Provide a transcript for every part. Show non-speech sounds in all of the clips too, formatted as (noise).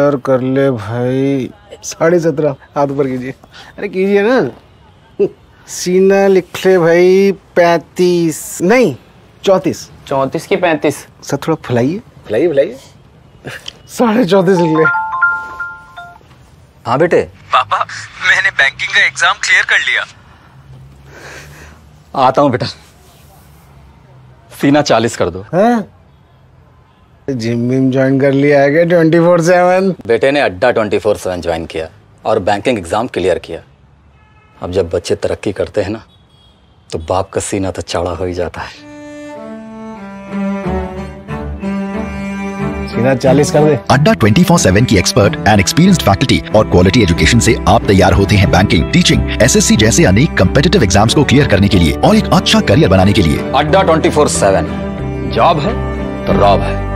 Order कर ले भाई साढ़े सत्रह हाथ ऊपर कीजिए अरे कीजिए ना सीना लिख ले भाई पैंतीस नहीं चौंतीस चौंतीस की पैंतीस सर थोड़ा फैलाइए फैलाइए फैलाइए साढ़े चौंतीस लिख ले हाँ बेटे पापा मैंने बैंकिंग का एग्जाम क्लियर कर लिया आता हूँ बेटा सीना चालीस कर दो है? जिम विम ज्वाइन कर लिया है ट्वेंटी फोर सेवन बेटे ने अड्डा ट्वेंटी फोर सेवन ज्वाइन किया और बैंकिंग एग्जाम क्लियर किया अब जब बच्चे तरक्की करते हैं ना तो बाप का सीना तो चौड़ा हो ही जाता है चालीस कर दे अड्डा की एक्सपर्ट एंड एक्सपीरियंस फैकल्टी और क्वालिटी एजुकेशन से आप तैयार होते हैं बैंकिंग टीचिंग एसएससी जैसे अनेक कम्पिटेटिव एग्जाम्स को क्लियर करने के लिए और एक अच्छा करियर बनाने के लिए अड्डा ट्वेंटी फोर सेवन जॉब है तो रॉब है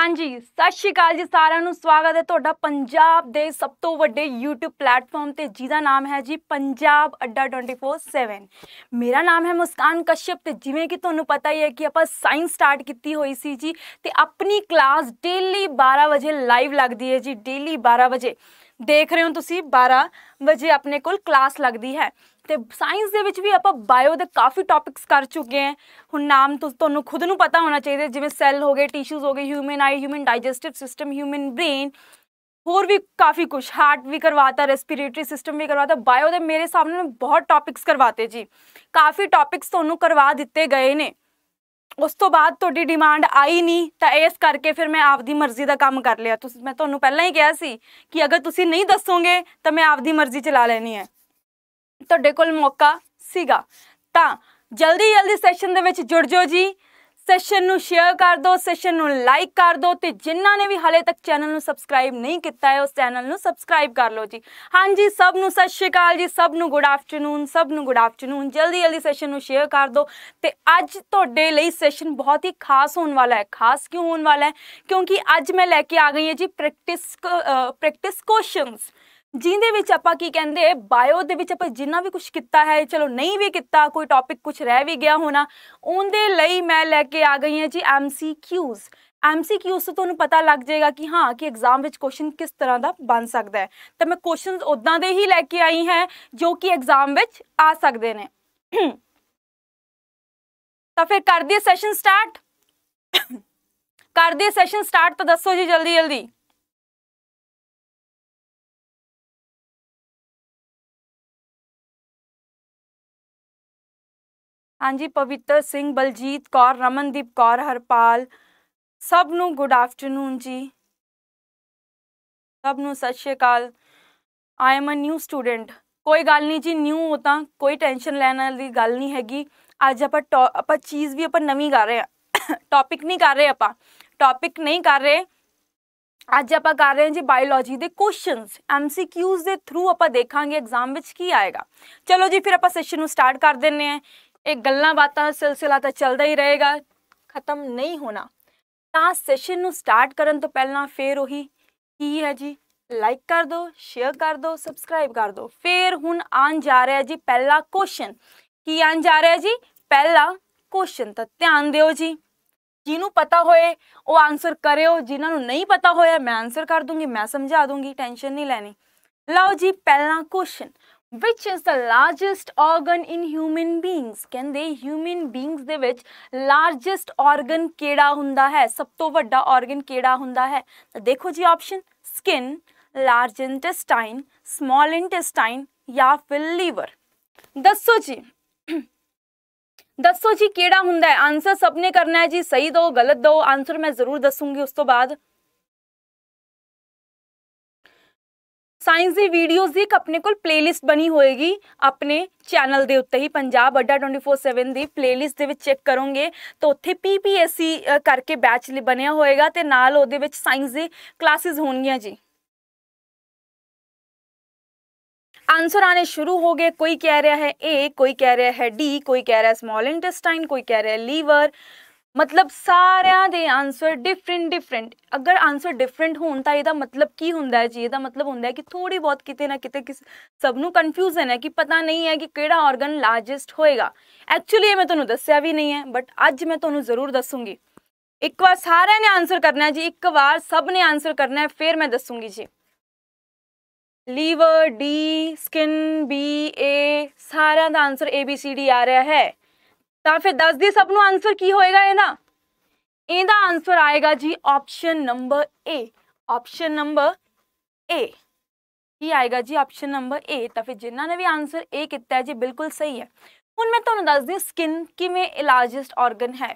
ਹਾਂਜੀ ਸਤਿ ਸ਼੍ਰੀ ਅਕਾਲ ਜੀ ਸਾਰਿਆਂ ਨੂੰ ਸਵਾਗਤ ਹੈ ਤੁਹਾਡਾ ਪੰਜਾਬ ਦੇ ਸਭ ਤੋਂ ਵੱਡੇ YouTube ਪਲੇਟਫਾਰਮ ਤੇ ਜਿਹਦਾ ਨਾਮ ਹੈ ਜੀ ਪੰਜਾਬ ਅੱਡਾ 24/7 ਮੇਰਾ ਨਾਮ ਹੈ ਮੁਸਕਾਨ ਕਸ਼ਯਪ ਤੇ ਜਿਵੇਂ ਕਿ ਤੁਹਾਨੂੰ ਪਤਾ ਹੀ ਹੈ ਕਿ ਆਪਾਂ ਸਾਇੰਸ ਸਟਾਰਟ ਕੀਤੀ ਹੋਈ ਸੀ ਜੀ ਤੇ ਆਪਣੀ ਕਲਾਸ ਡੇਲੀ 12 ਵਜੇ ਲਾਈਵ ਲੱਗਦੀ ਹੈ ਜੀ ਡੇਲੀ 12 ਵਜੇ ਦੇਖ ਰਹੇ ਹੋ ਤੁਸੀਂ 12 ਵਜੇ ਆਪਣੇ ਕੋਲ ਕਲਾਸ ਲੱਗਦੀ ਹੈ ਤੇ ਸਾਇੰਸ ਦੇ ਵਿੱਚ ਵੀ ਆਪਾਂ ਬਾਇਓ ਦੇ ਕਾਫੀ ਟੌਪਿਕਸ ਕਰ ਚੁੱਕੇ ਹਾਂ ਹੁਣ ਨਾਮ ਤੁਹਾਨੂੰ ਖੁਦ ਨੂੰ ਪਤਾ ਹੋਣਾ ਚਾਹੀਦਾ ਜਿਵੇਂ ਸੈੱਲ ਹੋ ਗਏ ਟਿਸ਼ੂਜ਼ ਹੋ ਗਏ human eye human digestive system human brain ਹੋਰ ਵੀ ਕਾਫੀ ਕੁਝ ਹਾਰਟ ਵੀ ਕਰਵਾਤਾ ਰੈਸਪੀਰੇਟਰੀ ਸਿਸਟਮ ਵੀ ਕਰਵਾਤਾ ਬਾਇਓ ਦੇ ਮੇਰੇ ਸਾਹਮਣੇ ਬਹੁਤ ਟੌਪਿਕਸ ਕਰਵਾਤੇ ਜੀ ਕਾਫੀ ਟੌਪਿਕਸ ਤੁਹਾਨੂੰ ਕਰਵਾ ਦਿੱਤੇ ਗਏ ਨੇ ਉਸ ਤੋਂ ਬਾਅਦ ਤੁਹਾਡੀ ਡਿਮਾਂਡ ਆਈ ਨਹੀਂ ਤਾਂ ਇਸ ਕਰਕੇ ਫਿਰ ਮੈਂ ਆਪਦੀ ਮਰਜ਼ੀ ਦਾ ਕੰਮ ਕਰ ਲਿਆ ਤੁਸੀਂ ਮੈਂ ਤੁਹਾਨੂੰ ਪਹਿਲਾਂ ਹੀ ਕਿਹਾ ਸੀ ਕਿ ਅਗਰ ਤੁਸੀਂ ਨਹੀਂ ਦੱਸੋਗੇ ਤਾਂ ਮੈਂ ਆਪਦੀ ਮਰਜ਼ੀ ਚਲਾ ਲੈਣੀ ਹੈ ਤੁਹਾਡੇ ਕੋਲ ਮੌਕਾ ਸੀਗਾ ਤਾਂ ਜਲਦੀ ਜਲਦੀ ਸੈਸ਼ਨ ਦੇ ਵਿੱਚ ਜੁੜ ਜਾਓ ਜੀ ਸੈਸ਼ਨ ਨੂੰ ਸ਼ੇਅਰ ਕਰ ਦਿਓ ਸੈਸ਼ਨ ਨੂੰ ਲਾਈਕ ਕਰ ਦਿਓ ਤੇ ਜਿਨ੍ਹਾਂ ਨੇ ਵੀ ਹਾਲੇ ਤੱਕ ਚੈਨਲ ਨੂੰ ਸਬਸਕ੍ਰਾਈਬ ਨਹੀਂ ਕੀਤਾ ਹੈ ਉਸ ਚੈਨਲ ਨੂੰ ਸਬਸਕ੍ਰਾਈਬ ਕਰ ਲਓ ਜੀ ਹਾਂਜੀ ਸਭ ਨੂੰ ਸਤਿ ਸ਼੍ਰੀ ਅਕਾਲ ਜੀ ਸਭ ਨੂੰ ਗੁੱਡ ਆਫਟਰਨੂਨ ਸਭ ਨੂੰ ਗੁੱਡ ਆਫਟਰਨੂਨ ਜਲਦੀ ਜਲਦੀ ਸੈਸ਼ਨ ਨੂੰ ਸ਼ੇਅਰ ਕਰ ਦਿਓ ਤੇ ਅੱਜ ਤੁਹਾਡੇ ਲਈ ਸੈਸ਼ਨ ਬਹੁਤ ਹੀ ਖਾਸ ਹੋਣ ਵਾਲਾ ਹੈ ਖਾਸ ਕਿਉਂ ਹੋਣ ਵਾਲਾ ਹੈ ਕਿਉਂਕਿ ਅੱਜ ਮੈਂ ਲੈ ਕੇ ਆ ਗਈ ਹਾਂ ਜੀ ਪ੍ਰੈਕਟਿਸ ਪ੍ਰੈਕਟਿਸ ਕੁਐਸਚਨਸ ਜਿਹਦੇ ਵਿੱਚ ਆਪਾਂ ਕੀ ਕਹਿੰਦੇ ਬਾਇਓ ਦੇ ਵਿੱਚ ਆਪਾਂ ਜਿੰਨਾ ਵੀ ਕੁਝ ਕੀਤਾ ਹੈ ਚਲੋ ਨਹੀਂ ਵੀ ਕੀਤਾ ਕੋਈ ਟੌਪਿਕ ਕੁਝ ਰਹਿ ਵੀ ਗਿਆ ਹੋਣਾ ਉਹਦੇ ਲਈ ਮੈਂ ਲੈ ਕੇ ਆ ਗਈ ਹਾਂ ਜੀ ਐਮਸੀਕਿਊਜ਼ ਐਮਸੀਕਿਊਸ ਤੋਂ ਤੁਹਾਨੂੰ ਪਤਾ ਲੱਗ ਜਾਏਗਾ ਕਿ ਹਾਂ ਕਿ ਐਗਜ਼ਾਮ ਵਿੱਚ ਕੁਐਸਚਨ ਕਿਸ ਤਰ੍ਹਾਂ ਦਾ ਬਣ ਸਕਦਾ ਹੈ ਤਾਂ ਮੈਂ ਕੁਐਸਚਨਸ ਉਦਾਂ ਦੇ ਹੀ ਲੈ ਕੇ ਆਈ ਹਾਂ ਜੋ ਕਿ ਐਗਜ਼ਾਮ ਵਿੱਚ ਆ ਸਕਦੇ ਨੇ ਤਾਂ ਫਿਰ ਕਰਦੇ ਸੈਸ਼ਨ ਸਟਾਰਟ ਕਰਦੇ ਸੈਸ਼ਨ ਸਟਾਰਟ ਤਾਂ ਦੱਸੋ ਜੀ ਜਲਦੀ ਜਲਦੀ ਹਾਂਜੀ ਪਵਿੱਤਰ ਸਿੰਘ ਬਲਜੀਤ ਕੌਰ ਰਮਨਦੀਪ ਕੌਰ ਹਰਪਾਲ ਸਭ ਨੂੰ ਗੁੱਡ ਆਫਟਰਨੂਨ ਜੀ ਸਭ ਨੂੰ ਸਤਿ ਸ਼੍ਰੀ ਅਕਾਲ I am a new student ਕੋਈ ਗੱਲ ਨਹੀਂ ਜੀ ਨਿਊ ਹੋ ਤਾਂ ਕੋਈ ਟੈਨਸ਼ਨ ਲੈਣ ਵਾਲੀ ਗੱਲ ਨਹੀਂ ਹੈਗੀ ਅੱਜ ਆਪਾਂ ਆਪਾਂ ਚੀਜ਼ ਵੀ ਆਪਾਂ ਨਵੀਂ ਕਰ ਰਹੇ ਆ ਟੌਪਿਕ ਨਹੀਂ ਕਰ ਰਹੇ ਆਪਾਂ ਟੌਪਿਕ ਨਹੀਂ ਕਰ ਰਹੇ ਅੱਜ ਆਪਾਂ ਕਰ ਰਹੇ ਹਾਂ ਜੀ ਬਾਇਓਲੋਜੀ ਦੇ ਕੁਐਸਚਨਸ ਐਮਸੀਕਿਊਜ਼ ਦੇ ਥਰੂ ਆਪਾਂ ਦੇਖਾਂਗੇ ਐਗਜ਼ਾਮ ਵਿੱਚ ਕੀ ਆਏਗਾ ਚਲੋ ਜੀ ਫਿਰ ਆਪਾਂ ਸੈਸ਼ਨ ਨੂੰ ਸਟਾਰਟ ਕਰ ਦਿੰਨੇ ਆ ਇਹ ਗੱਲਾਂ ਬਾਤਾਂ ਦਾ ਸਿਲਸਿਲਾ ਤਾਂ ਚੱਲਦਾ ਹੀ ਰਹੇਗਾ ਖਤਮ ਨਹੀਂ ਹੋਣਾ ਤਾਂ ਸੈਸ਼ਨ ਨੂੰ ਸਟਾਰਟ ਕਰਨ ਤੋਂ ਪਹਿਲਾਂ ਫੇਰ ਉਹੀ ਕੀ ਹੈ ਜੀ ਲਾਈਕ ਕਰ ਦਿਓ ਸ਼ੇਅਰ ਕਰ ਦਿਓ ਸਬਸਕ੍ਰਾਈਬ ਕਰ ਦਿਓ ਫੇਰ ਹੁਣ ਆਨ ਜਾ ਰਿਹਾ ਜੀ ਪਹਿਲਾ ਕੁਐਸਚਨ ਕੀ ਆਨ ਜਾ ਰਿਹਾ ਜੀ ਪਹਿਲਾ ਕੁਐਸਚਨ ਤਾਂ ਧਿਆਨ ਦਿਓ ਜੀ ਜਿਹਨੂੰ ਪਤਾ ਹੋਏ ਉਹ ਆਨਸਰ ਕਰਿਓ ਜਿਨ੍ਹਾਂ ਨੂੰ ਨਹੀਂ ਪਤਾ ਹੋਇਆ ਮੈਂ ਆਨਸਰ ਕਰ ਦੂੰਗੀ ਮੈਂ ਸਮਝਾ ਦੂੰਗੀ ਟੈਨਸ਼ਨ ਨਹੀਂ ਲੈਣੀ ਲਓ ਜੀ ਪਹਿਲਾ question which is the largest organ in human beings ਕਹਿੰਦੇ human beings ਦੇ ਵਿੱਚ largest organ ਕਿਹੜਾ ਹੁੰਦਾ ਹੈ ਸਭ ਤੋਂ ਵੱਡਾ organ ਕਿਹੜਾ ਹੁੰਦਾ ਹੈ ਤਾਂ ਦੇਖੋ ਜੀ option skin large intestine small intestine ਜਾਂ ਫਿਰ liver ਦੱਸੋ ਜੀ ਦੱਸੋ ਜੀ ਕਿਹੜਾ ਹੁੰਦਾ ਹੈ ਆਨਸਰ ਸਭ ਨੇ ਕਰਨਾ ਹੈ ਜੀ ਸਹੀ ਦੋ ਗਲਤ ਦੋ ਆਨਸਰ ਮੈਂ ਜ਼ਰੂਰ ਦੱਸੂਗੀ ਉਸ ਤੋਂ ਬਾਅਦ ਸਾਇੰਸ ਦੀ ਵੀਡੀਓਜ਼ ਦੀ ਇੱਕ ਆਪਣੇ ਕੋਲ ਪਲੇਲਿਸਟ ਬਣੀ ਹੋਏਗੀ ਆਪਣੇ ਚੈਨਲ ਦੇ ਉੱਤੇ ਹੀ ਪੰਜਾਬ ਅੱਡਾ 24/7 ਦੀ ਪਲੇਲਿਸਟ ਦੇ ਵਿੱਚ ਚੈੱਕ ਕਰੋਗੇ ਤਾਂ ਉੱਥੇ ਪੀਪੀਐਸਸੀ ਕਰਕੇ ਬੈਚ ਲਈ ਬਣਿਆ ਹੋਏਗਾ ਤੇ ਨਾਲ ਉਹਦੇ ਵਿੱਚ ਸਾਇੰਸ ਦੀ ਕਲਾਸਿਸ ਹੋਣਗੀਆਂ ਜੀ आंसर आने शुरू हो गए कोई कह रहा है ए कोई कह रहा है डी कोई कह रहा है स्मॉल इंटेस्टाइन कोई कह रहा है लीवर ਮਤਲਬ ਸਾਰਿਆਂ ਦੇ ਆਨਸਰ ਡਿਫਰੈਂਟ ਡਿਫਰੈਂਟ ਅਗਰ ਆਨਸਰ ਡਿਫਰੈਂਟ ਹੋਣ ਤਾਂ ਇਹਦਾ ਮਤਲਬ ਕੀ ਹੁੰਦਾ ਹੈ ਜੀ ਇਹਦਾ ਮਤਲਬ ਹੁੰਦਾ ਹੈ ਕਿ ਥੋੜੀ ਬਹੁਤ ਕਿਤੇ ਨਾ ਕਿਤੇ ਕਿਸ ਸਭ ਨੂੰ ਕਨਫਿਊਜ਼ਨ ਹੈ ਕਿ ਪਤਾ ਨਹੀਂ ਹੈ ਕਿ ਕਿਹੜਾ ਆਰਗਨ ਲਾਰਜੈਸਟ ਹੋਏਗਾ ਐਕਚੁਅਲੀ ਇਹ ਮੈਂ ਤੁਹਾਨੂੰ ਦੱਸਿਆ ਵੀ ਨਹੀਂ ਹੈ ਬਟ ਅੱਜ ਮੈਂ ਤੁਹਾਨੂੰ ਜ਼ਰੂਰ ਦੱਸੂਗੀ ਇੱਕ ਵਾਰ ਸਾਰਿਆਂ ਨੇ ਆਨਸਰ ਕਰਨਾ ਹੈ ਜੀ ਇੱਕ ਵਾਰ ਸਭ ਨੇ ਆਨਸਰ ਕਰਨਾ ਹੈ ਫਿਰ ਮੈਂ ਦੱਸੂਗੀ ਜੀ liver D skin B A ਸਾਰਿਆਂ ਦਾ answer A B C D ਆ ਰਿਹਾ ਹੈ ਤਾਂ ਫਿਰ ਦੱਸ ਦੀ ਸਭ ਨੂੰ ਆਨਸਰ ਕੀ ਹੋਏਗਾ ਇਹਦਾ ਇਹਦਾ ਆਨਸਰ ਆਏਗਾ ਜੀ option number A option number A ਕੀ ਆਏਗਾ ਜੀ ਆਪਸ਼ਨ ਨੰਬਰ A ਤਾਂ ਫਿਰ ਜਿਨ੍ਹਾਂ ਨੇ ਵੀ ਆਨਸਰ A ਕੀਤਾ ਹੈ ਜੀ ਬਿਲਕੁਲ ਸਹੀ ਹੈ ਹੁਣ ਮੈਂ ਤੁਹਾਨੂੰ ਦੱਸਦੀ ਸਕਿਨ ਕਿਵੇਂ ਲਾਰਜੈਸਟ ਆਰਗਨ ਹੈ